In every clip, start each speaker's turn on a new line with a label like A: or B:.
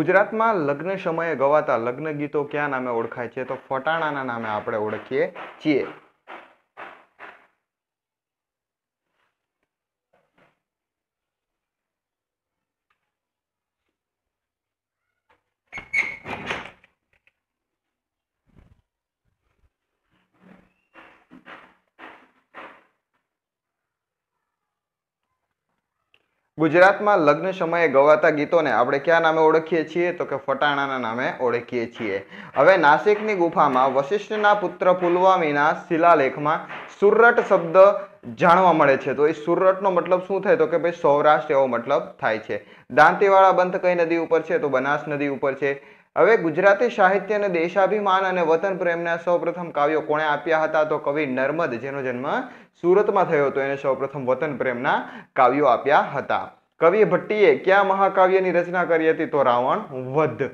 A: ગુજરાતમાં લગ્ન સમયે ગવાતા લગ્ન ગીતો ક્યાં નામે ઓળખાય છે તો ફટાણાના નામે આપણે ઓળખીએ છીએ ગુજરાતમાં લગ્ન સમયે ગવાતા ગીતોને આપણે ક્યાં નામે ઓળખીએ છીએ તો કે ફટાણાના નામે ઓળખીએ છીએ હવે નાસિકની ગુફામાં વશિષ્ઠના પુત્ર પુલવામીના શિલાલેખમાં સુરટ શબ્દ જાણવા મળે છે તો એ સુરટનો મતલબ શું થાય તો કે ભાઈ સૌરાષ્ટ્ર એવો મતલબ થાય છે દાંતીવાળા બંધ કઈ નદી ઉપર છે તો બનાસ નદી ઉપર છે હવે ગુજરાતી સાહિત્યને દેશાભિમાન અને વતન પ્રેમના સૌપ્રથમ કાવ્યો કોણે આપ્યા હતા તો કવિ નર્મદ જેનો જન્મ સુરતમાં થયો હતો એને સૌપ્રથમ વતન પ્રેમના કાવ્યો આપ્યા હતા કવિ ભટ્ટીએ ક્યાં મહાકાવ્યની રચના કરી હતી તો રાવણ વધ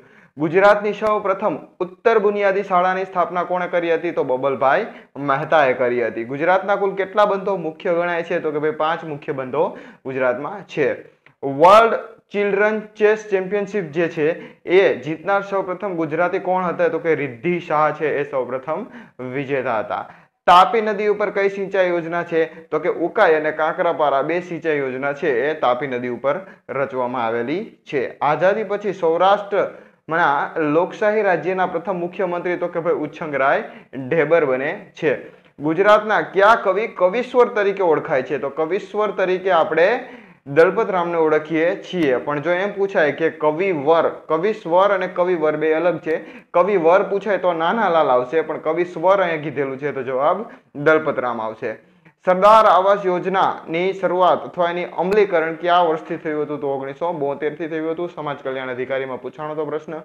A: ગુજરાતની સૌપ્રથમ ઉત્તર બુનિયાદી શાળાની સ્થાપના કોણે કરી હતી તો બબલભાઈ મહેતાએ કરી હતી ગુજરાતના કુલ કેટલા બંધો મુખ્ય ગણાય છે તો કે ભાઈ પાંચ મુખ્ય બંધો ગુજરાતમાં છે વર્લ્ડ ચિલ્ડ્રન ચેસ ચેમ્પિયનશિપ જે છે એ જીતનાર સૌપ્રથમ ગુજરાતી કોણ હતા તો કે રિદ્ધિ શાહ છે એ સૌપ્રથમ વિજેતા હતા તાપી નદી ઉપર કઈ સિંચાઈ યોજના છે તો કે ઉકાઈ અને કાંકરાપારા બે સિંચાઈ યોજના છે એ તાપી નદી ઉપર રચવામાં આવેલી છે આઝાદી પછી સૌરાષ્ટ્રમાં લોકશાહી રાજ્યના પ્રથમ મુખ્યમંત્રી તો કે ભાઈ ઉચ્છંગરાય ઢેબર બને છે ગુજરાતના કયા કવિ કવિશ્વર તરીકે ઓળખાય છે તો કવિશ્વર તરીકે આપણે દલપતરામને ઓળખીએ છીએ પણ જો એમ પૂછાય કે કવિ વર કવિ સ્વર અને કવિ વર બે અલગ છે કવિ વર પૂછાય તો નાના લાલ આવશે પણ કવિ સ્વર અહીંયા કીધેલું છે તો જવાબ દલપતરામ આવશે સરદાર આવાસ યોજનાની શરૂઆત અથવા એની અમલીકરણ કયા વર્ષથી થયું હતું તો ઓગણીસો બોતેરથી થયું હતું સમાજ કલ્યાણ અધિકારીમાં પૂછાણો તો પ્રશ્ન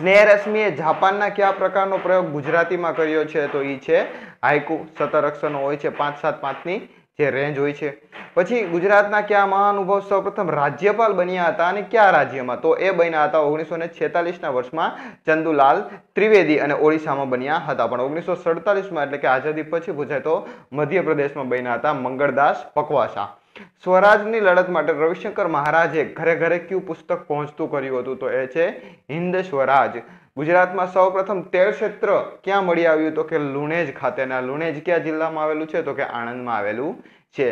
A: સ્નેહ રશ્મિએ જાપાનના કયા પ્રકારનો પ્રયોગ ગુજરાતીમાં કર્યો છે તો એ છે હાઇકુ સત્તર અક્ષરનો હોય છે પાંચ સાત પાંચની જે રેન્જ હોય છે પછી ગુજરાતના કયા મહાનુભાવ સૌપ્રથમ રાજ્યપાલ બન્યા હતા અને કયા રાજ્યમાં તો એ બન્યા હતા ઓગણીસો ને છેતાલીસના વર્ષમાં ચંદુલાલ ત્રિવેદી અને ઓડિશામાં બન્યા હતા પણ ઓગણીસો સડતાલીસમાં એટલે કે આઝાદી પછી પૂછાય તો મધ્યપ્રદેશમાં બન્યા હતા મંગળદાસ પકવાસા સ્વરાજની લડત માટે રવિશંકર મહારાજે ઘરે ઘરે કયું પુસ્તક પહોંચતું કર્યું હતું તો એ છે હિન્દ સ્વરાજ ગુજરાતમાં સૌપ્રથમ તેર ક્ષેત્ર ક્યાં મળી આવ્યું તો કે લુણેજ ખાતેના લુણેજ કયા જિલ્લામાં આવેલું છે તો કે આણંદમાં આવેલું છે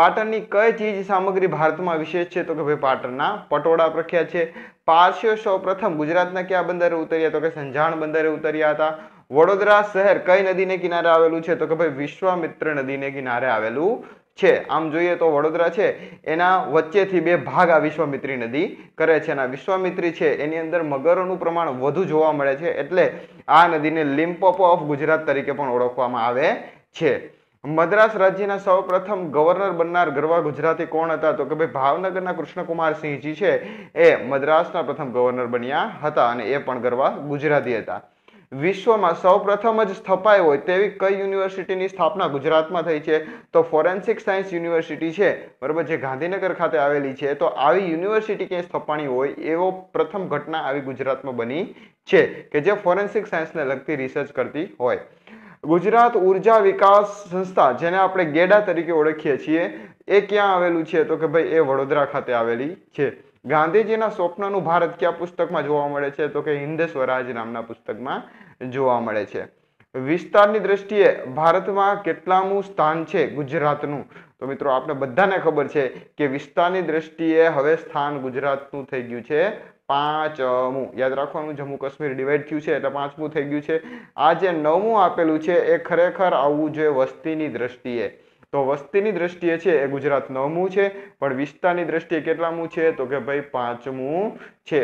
A: પાટણની કઈ ચીજ સામગ્રી ભારતમાં વિશેષ છે તો કે ભાઈ પાટણના પટોળા પ્રખ્યાત છે પારસીઓ સૌપ્રથમ ગુજરાતના ક્યાં બંદરે ઉતર્યા તો કે સંજાણ બંદરે ઉતર્યા હતા વડોદરા શહેર કઈ નદીને કિનારે આવેલું છે તો કે ભાઈ વિશ્વામિત્ર નદીને કિનારે આવેલું છે આમ જોઈએ તો વડોદરા છે એના વચ્ચેથી બે ભાગ આ વિશ્વામિત્રી નદી કરે છે અને આ વિશ્વામિત્રી છે એની અંદર મગરોનું પ્રમાણ વધુ જોવા મળે છે એટલે આ નદીને લિમ્પોપો ઓફ ગુજરાત તરીકે પણ ઓળખવામાં આવે છે મદ્રાસ રાજ્યના સૌ પ્રથમ ગવર્નર બનનાર ગરવા ગુજરાતી કોણ હતા તો કે ભાઈ ભાવનગરના કૃષ્ણકુમાર સિંહજી છે એ મદ્રાસના પ્રથમ ગવર્નર બન્યા હતા અને એ પણ ગરવા ગુજરાતી હતા વિશ્વમાં સૌપ્રથમ જ સ્થપાઈ હોય તેવી કઈ યુનિવર્સિટીની સ્થાપના ગુજરાતમાં થઈ છે તો ફોરેન્સિક સાયન્સ યુનિવર્સિટી છે બરાબર જે ગાંધીનગર ખાતે આવેલી છે તો આવી યુનિવર્સિટી ક્યાંય સ્થપાણી હોય એવો પ્રથમ ઘટના આવી ગુજરાતમાં બની છે કે જે ફોરેન્સિક સાયન્સને લગતી રિસર્ચ કરતી હોય ગુજરાત ઉર્જા વિકાસ સંસ્થા જેને આપણે ગેડા તરીકે ઓળખીએ છીએ એ ક્યાં આવેલું છે તો કે ભાઈ એ વડોદરા ખાતે આવેલી છે ગાંધીજીના સ્વપ્નનું ભારત કયા પુસ્તકમાં જોવા મળે છે તો કે હિન્દ સ્વરાજ નામના પુસ્તકમાં જોવા મળે છે વિસ્તારની દ્રષ્ટિએ ભારતમાં કેટલામું સ્થાન છે ગુજરાતનું તો મિત્રો આપણે બધાને ખબર છે કે વિસ્તારની દ્રષ્ટિએ હવે સ્થાન ગુજરાતનું થઈ ગયું છે પાંચમું યાદ રાખવાનું જમ્મુ કાશ્મીર ડિવાઈડ થયું છે એટલે પાંચમું થઈ ગયું છે આ જે નવમું આપેલું છે એ ખરેખર આવવું જોઈએ વસ્તીની દ્રષ્ટિએ તો વસ્તીની દ્રષ્ટિએ છે એ ગુજરાત નવમું છે પણ વિસ્તારની દ્રષ્ટિએ કેટલામું છે તો કે ભાઈ પાંચમું છે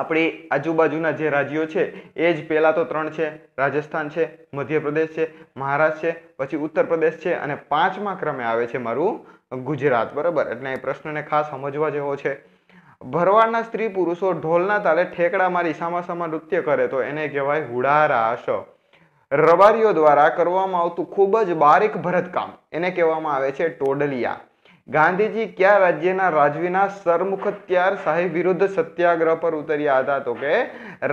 A: આપણી આજુબાજુના જે રાજ્યો છે એ જ પહેલાં તો ત્રણ છે રાજસ્થાન છે મધ્યપ્રદેશ છે મહારાષ્ટ્ર છે પછી ઉત્તર પ્રદેશ છે અને પાંચમા ક્રમે આવે છે મારું ગુજરાત બરાબર એટલે એ પ્રશ્નને ખાસ સમજવા જેવો છે ભરવાડના સ્ત્રી પુરુષો ઢોલના તાલે ઠેકડા મારી સામા સામા નૃત્ય કરે તો એને કહેવાય હુડારાશ રબારીઓ દ્વારા કરવામાં આવતું ખૂબ જ બારીક ભરતકામ એને કહેવામાં આવે છે ટોડલિયા ગાંધીજી કયા રાજ્યના રાજવીના સરમુખત્યાર સાહેબ વિરુદ્ધ સત્યાગ્રહ પર ઉતર્યા હતા તો કે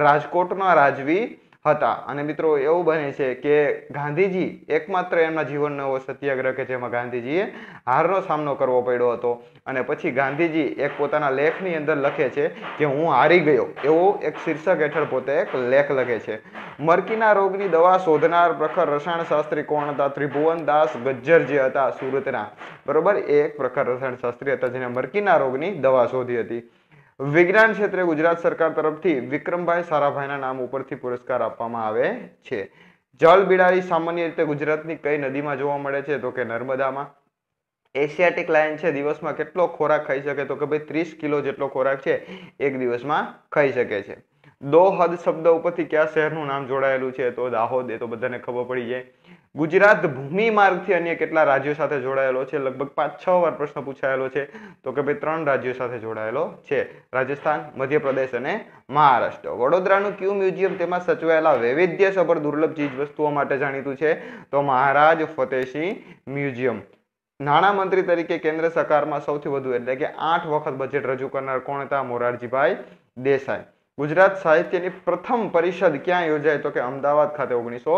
A: રાજકોટના રાજવી હતા અને મિત્રો એવું બને છે કે ગાંધીજી એકમાત્ર એમના જીવનનો એવો સત્યાગ્રહ કે જેમાં ગાંધીજીએ હારનો સામનો કરવો પડ્યો હતો અને પછી ગાંધીજી એક પોતાના લેખની અંદર લખે છે કે હું હારી ગયો એવો એક શીર્ષક હેઠળ પોતે એક લેખ લખે છે મરકીના રોગની દવા શોધનાર પ્રખર રસાયણશાસ્ત્રી કોણ હતા ત્રિભુવન દાસ ગજ્જર જે હતા સુરતના બરોબર એ એક પ્રખર રસાયણશાસ્ત્રી હતા જેને મરકીના રોગની દવા શોધી હતી વિજ્ઞાન ક્ષેત્રે ગુજરાત સરકાર તરફથી વિક્રમભાઈ સારાભાઈના નામ ઉપરથી પુરસ્કાર આપવામાં આવે છે જળ બિડારી સામાન્ય રીતે ગુજરાતની કઈ નદીમાં જોવા મળે છે તો કે નર્મદામાં એશિયાટિક લાયન છે દિવસમાં કેટલો ખોરાક ખાઈ શકે તો કે ભાઈ ત્રીસ કિલો જેટલો ખોરાક છે એક દિવસમાં ખાઈ શકે છે દોહદ શબ્દ ઉપરથી કયા શહેરનું નામ જોડાયેલું છે તો દાહોદ એ તો બધાને ખબર પડી જાય ગુજરાત ભૂમિ માર્ગથી અન્ય કેટલા રાજ્યો સાથે જોડાયેલો છે લગભગ પાંચ છ વાર પ્રશ્ન પૂછાયેલો છે તો કે ભાઈ ત્રણ રાજ્યો સાથે જોડાયેલો છે રાજસ્થાન મધ્યપ્રદેશ અને મહારાષ્ટ્ર વડોદરાનું ક્યુ મ્યુઝિયમ તેમાં સચવાયેલા વૈવિધ્યસભર દુર્લભ ચીજ વસ્તુઓ માટે જાણીતું છે તો મહારાજ ફતેહસિંહ મ્યુઝિયમ મંત્રી તરીકે કેન્દ્ર સરકારમાં સૌથી વધુ એટલે કે આઠ વખત બજેટ રજૂ કરનાર કોણ હતા મોરારજીભાઈ દેસાઈ ગુજરાત સાહિત્યની પ્રથમ પરિષદ ક્યાં યોજાય તો કે અમદાવાદ ખાતે ઓગણીસો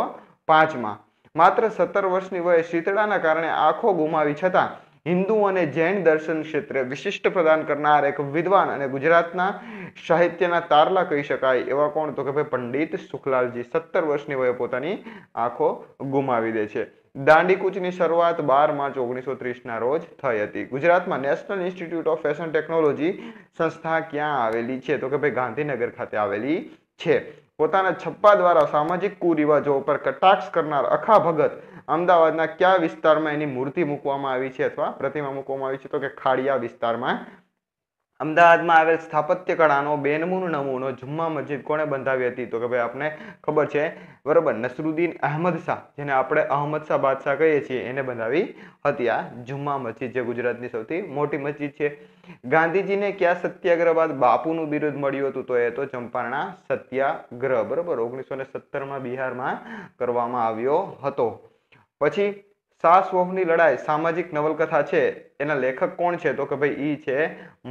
A: પાંચમાં માત્ર સત્તર વર્ષની વયે શીતળાના કારણે આંખો ગુમાવી છતાં હિન્દુ અને જૈન દર્શન ક્ષેત્રે વિશિષ્ટ પ્રદાન કરનાર એક વિદ્વાન અને ગુજરાતના સાહિત્યના તારલા કહી શકાય એવા કોણ તો કે ભાઈ પંડિત સુખલાલજી સત્તર વર્ષની વયે પોતાની આંખો ગુમાવી દે છે દાંડીકૂચની શરૂઆત બાર માર્ચ ઓગણીસો ત્રીસના રોજ થઈ હતી ગુજરાતમાં national institute of fashion technology સંસ્થા ક્યાં આવેલી છે તો કે ભાઈ ગાંધીનગર ખાતે આવેલી છે પોતાના છપ્પા દ્વારા સામાજિક કુરિવાજો ઉપર કટાક્ષ કરનાર અખા ભગત અમદાવાદના કયા વિસ્તારમાં એની મૂર્તિ મૂકવામાં આવી છે અથવા પ્રતિમા મૂકવામાં આવી છે તો કે ખાડિયા વિસ્તારમાં અમદાવાદમાં આવેલ સ્થાપત્ય કળાનો બેનમૂન નમૂનો જુમ્મા મસ્જિદ કોણે બંધાવી હતી તો કે ભાઈ આપણે ખબર છે બરાબર નસરુદ્દીન અહમદ શાહ જેને આપણે અહમદ શાહ બાદશાહ કહીએ છીએ એને બંધાવી હતી આ જુમ્મા મસ્જિદ જે ગુજરાતની સૌથી મોટી મસ્જિદ છે ગાંધીજીને ક્યાં સત્યાગ્રહ બાદ બાપુનું બિરુદ મળ્યું હતું તો એ તો ચંપારણા સત્યાગ્રહ બરાબર ઓગણીસો ને સત્તરમાં બિહારમાં કરવામાં આવ્યો હતો પછી સાસ વહુની લડાઈ સામાજિક નવલકથા છે એના લેખક કોણ છે તો કે ભાઈ ઈ છે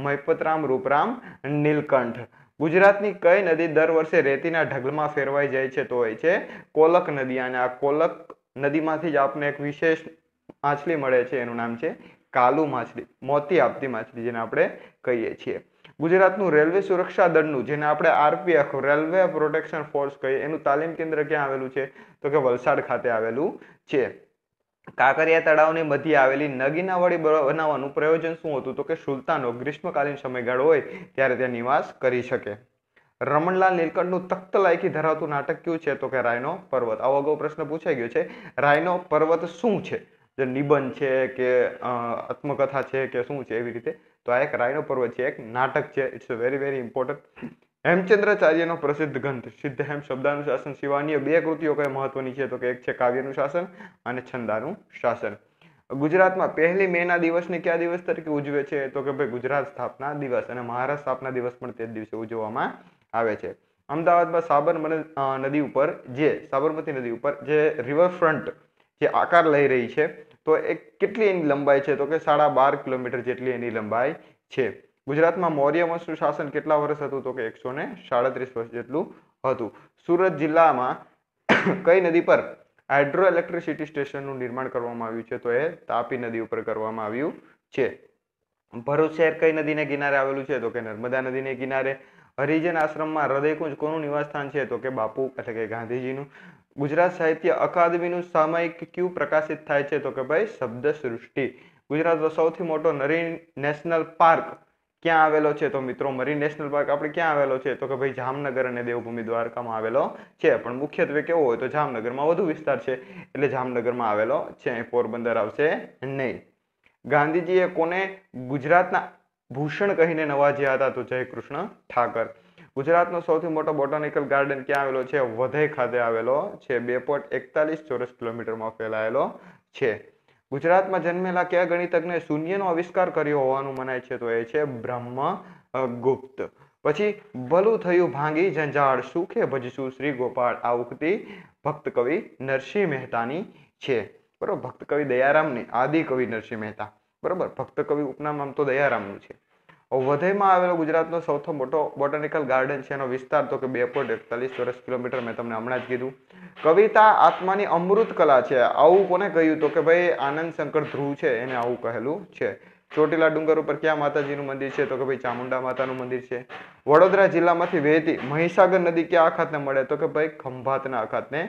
A: મહિપતરામ રૂપરામ નીલકંઠ ગુજરાતની કઈ નદી દર વર્ષે રેતીના ઢગલમાં ફેરવાઈ જાય છે તો એ છે કોલક નદી અને આ કોલક નદીમાંથી જ આપને એક વિશેષ માછલી મળે છે એનું નામ છે કાલુ માછલી મોતી આપતી માછલી જેને આપણે કહીએ છીએ ગુજરાતનું રેલવે સુરક્ષા દળનું જેને આપણે આરપીએફ રેલવે પ્રોટેક્શન ફોર્સ કહીએ એનું તાલીમ કેન્દ્ર ક્યાં આવેલું છે તો કે વલસાડ ખાતે આવેલું છે કાંકરિયા તળાવની મધ્ય આવેલી નગીના વળી બનાવવાનું પ્રયોજન શું હતું તો કે સુલતાનો ગ્રીષ્મકાલીન સમયગાળો હોય ત્યારે ત્યાં નિવાસ કરી શકે રમણલાલ નીલકંઠનું તખ્ત લાયકી ધરાવતું નાટક કયું છે તો કે રાયનો પર્વત આવો અગાઉ પ્રશ્ન પૂછાઈ ગયો છે રાયનો પર્વત શું છે જે નિબંધ છે કે આત્મકથા છે કે શું છે એવી રીતે તો આ એક રાયનો પર્વત છે એક નાટક છે ઇટ્સ વેરી વેરી ઇમ્પોર્ટન્ટ હેમચંદ્રાચાર્યનો પ્રસિદ્ધ ગ્રંથ સિદ્ધ હેમ શબ્દાનુશાસન સિવાયની બે કૃતિઓ કઈ મહત્વની છે તો કે એક છે કાવ્યનું શાસન અને છંદાનું શાસન ગુજરાતમાં પહેલી મેના દિવસને કયા દિવસ તરીકે ઉજવે છે તો કે ભાઈ ગુજરાત સ્થાપના દિવસ અને મહારાષ્ટ્ર સ્થાપના દિવસ પણ તે દિવસે ઉજવવામાં આવે છે અમદાવાદમાં સાબરમતી નદી ઉપર જે સાબરમતી નદી ઉપર જે રિવરફ્રન્ટ જે આકાર લઈ રહી છે તો એ કેટલી એની લંબાઈ છે તો કે સાડા બાર કિલોમીટર જેટલી એની લંબાઈ છે ગુજરાતમાં મૌર્ય વંશનું શાસન કેટલા વર્ષ હતું તો કે એકસો ને સાડત્રીસ વર્ષ જેટલું હતું સુરત જિલ્લામાં કઈ નદી પર હાઇડ્રો ઇલેક્ટ્રિસિટી સ્ટેશનનું નિર્માણ કરવામાં આવ્યું છે તો એ તાપી નદી ઉપર કરવામાં આવ્યું છે ભરૂચ શહેર કઈ નદીને કિનારે આવેલું છે તો કે નર્મદા નદીને કિનારે હરિજન આશ્રમમાં હૃદયકુંજ કોનું નિવાસસ્થાન છે તો કે બાપુ એટલે કે ગાંધીજીનું ગુજરાત સાહિત્ય અકાદમીનું સામયિક ક્યુ પ્રકાશિત થાય છે તો કે ભાઈ શબ્દ સૃષ્ટિ ગુજરાતનો સૌથી મોટો નરી નેશનલ પાર્ક ક્યાં આવેલો છે તો મિત્રો મરીન નેશનલ પાર્ક આપણે ક્યાં આવેલો છે તો કે ભાઈ જામનગર અને દેવભૂમિ દ્વારકામાં આવેલો છે પણ મુખ્યત્વે કેવો હોય તો જામનગરમાં વધુ વિસ્તાર છે એટલે જામનગરમાં આવેલો છે પોરબંદર આવશે નહીં ગાંધીજીએ કોને ગુજરાતના ભૂષણ કહીને નવાજ્યા હતા તો જયકૃષ્ણ ઠાકર ગુજરાતનો સૌથી મોટો બોટાનિકલ ગાર્ડન ક્યાં આવેલો છે વધઈ ખાતે આવેલો છે બે પોઈન્ટ એકતાલીસ ચોરસ કિલોમીટરમાં ફેલાયેલો છે ગુજરાતમાં જન્મેલા કયા ગણિતજ્ઞે શૂન્યનો આવિષ્કાર કર્યો હોવાનું મનાય છે તો એ છે ગુપ્ત પછી ભલું થયું ભાંગી જંજાળ સુખે ભજશું શ્રી ગોપાળ આ ઉક્તિ ભક્ત કવિ નરસિંહ મહેતાની છે બરોબર ભક્ત કવિ દયારામની આદિ કવિ નરસિંહ મહેતા બરોબર ભક્ત કવિ ઉપનામ આમ તો દયારામનું છે વધઈમાં આવેલો ગુજરાતનો સૌથી મોટો બોટેનિકલ ગાર્ડન છે એનો વિસ્તાર તો કે બે પોઈન્ટ એકતાલીસ ચોરસ કિલોમીટર મેં તમને હમણાં જ કીધું કવિતા આત્માની અમૃત કલા છે આવું કોને કહ્યું તો કે ભાઈ આનંદ શંકર ધ્રુવ છે એને આવું કહેલું છે ચોટીલા ડુંગર ઉપર ક્યાં માતાજીનું મંદિર છે તો કે ભાઈ ચામુંડા માતાનું મંદિર છે વડોદરા જિલ્લામાંથી વહેતી મહીસાગર નદી ક્યાં અખાતને મળે તો કે ભાઈ ખંભાતના અખાતને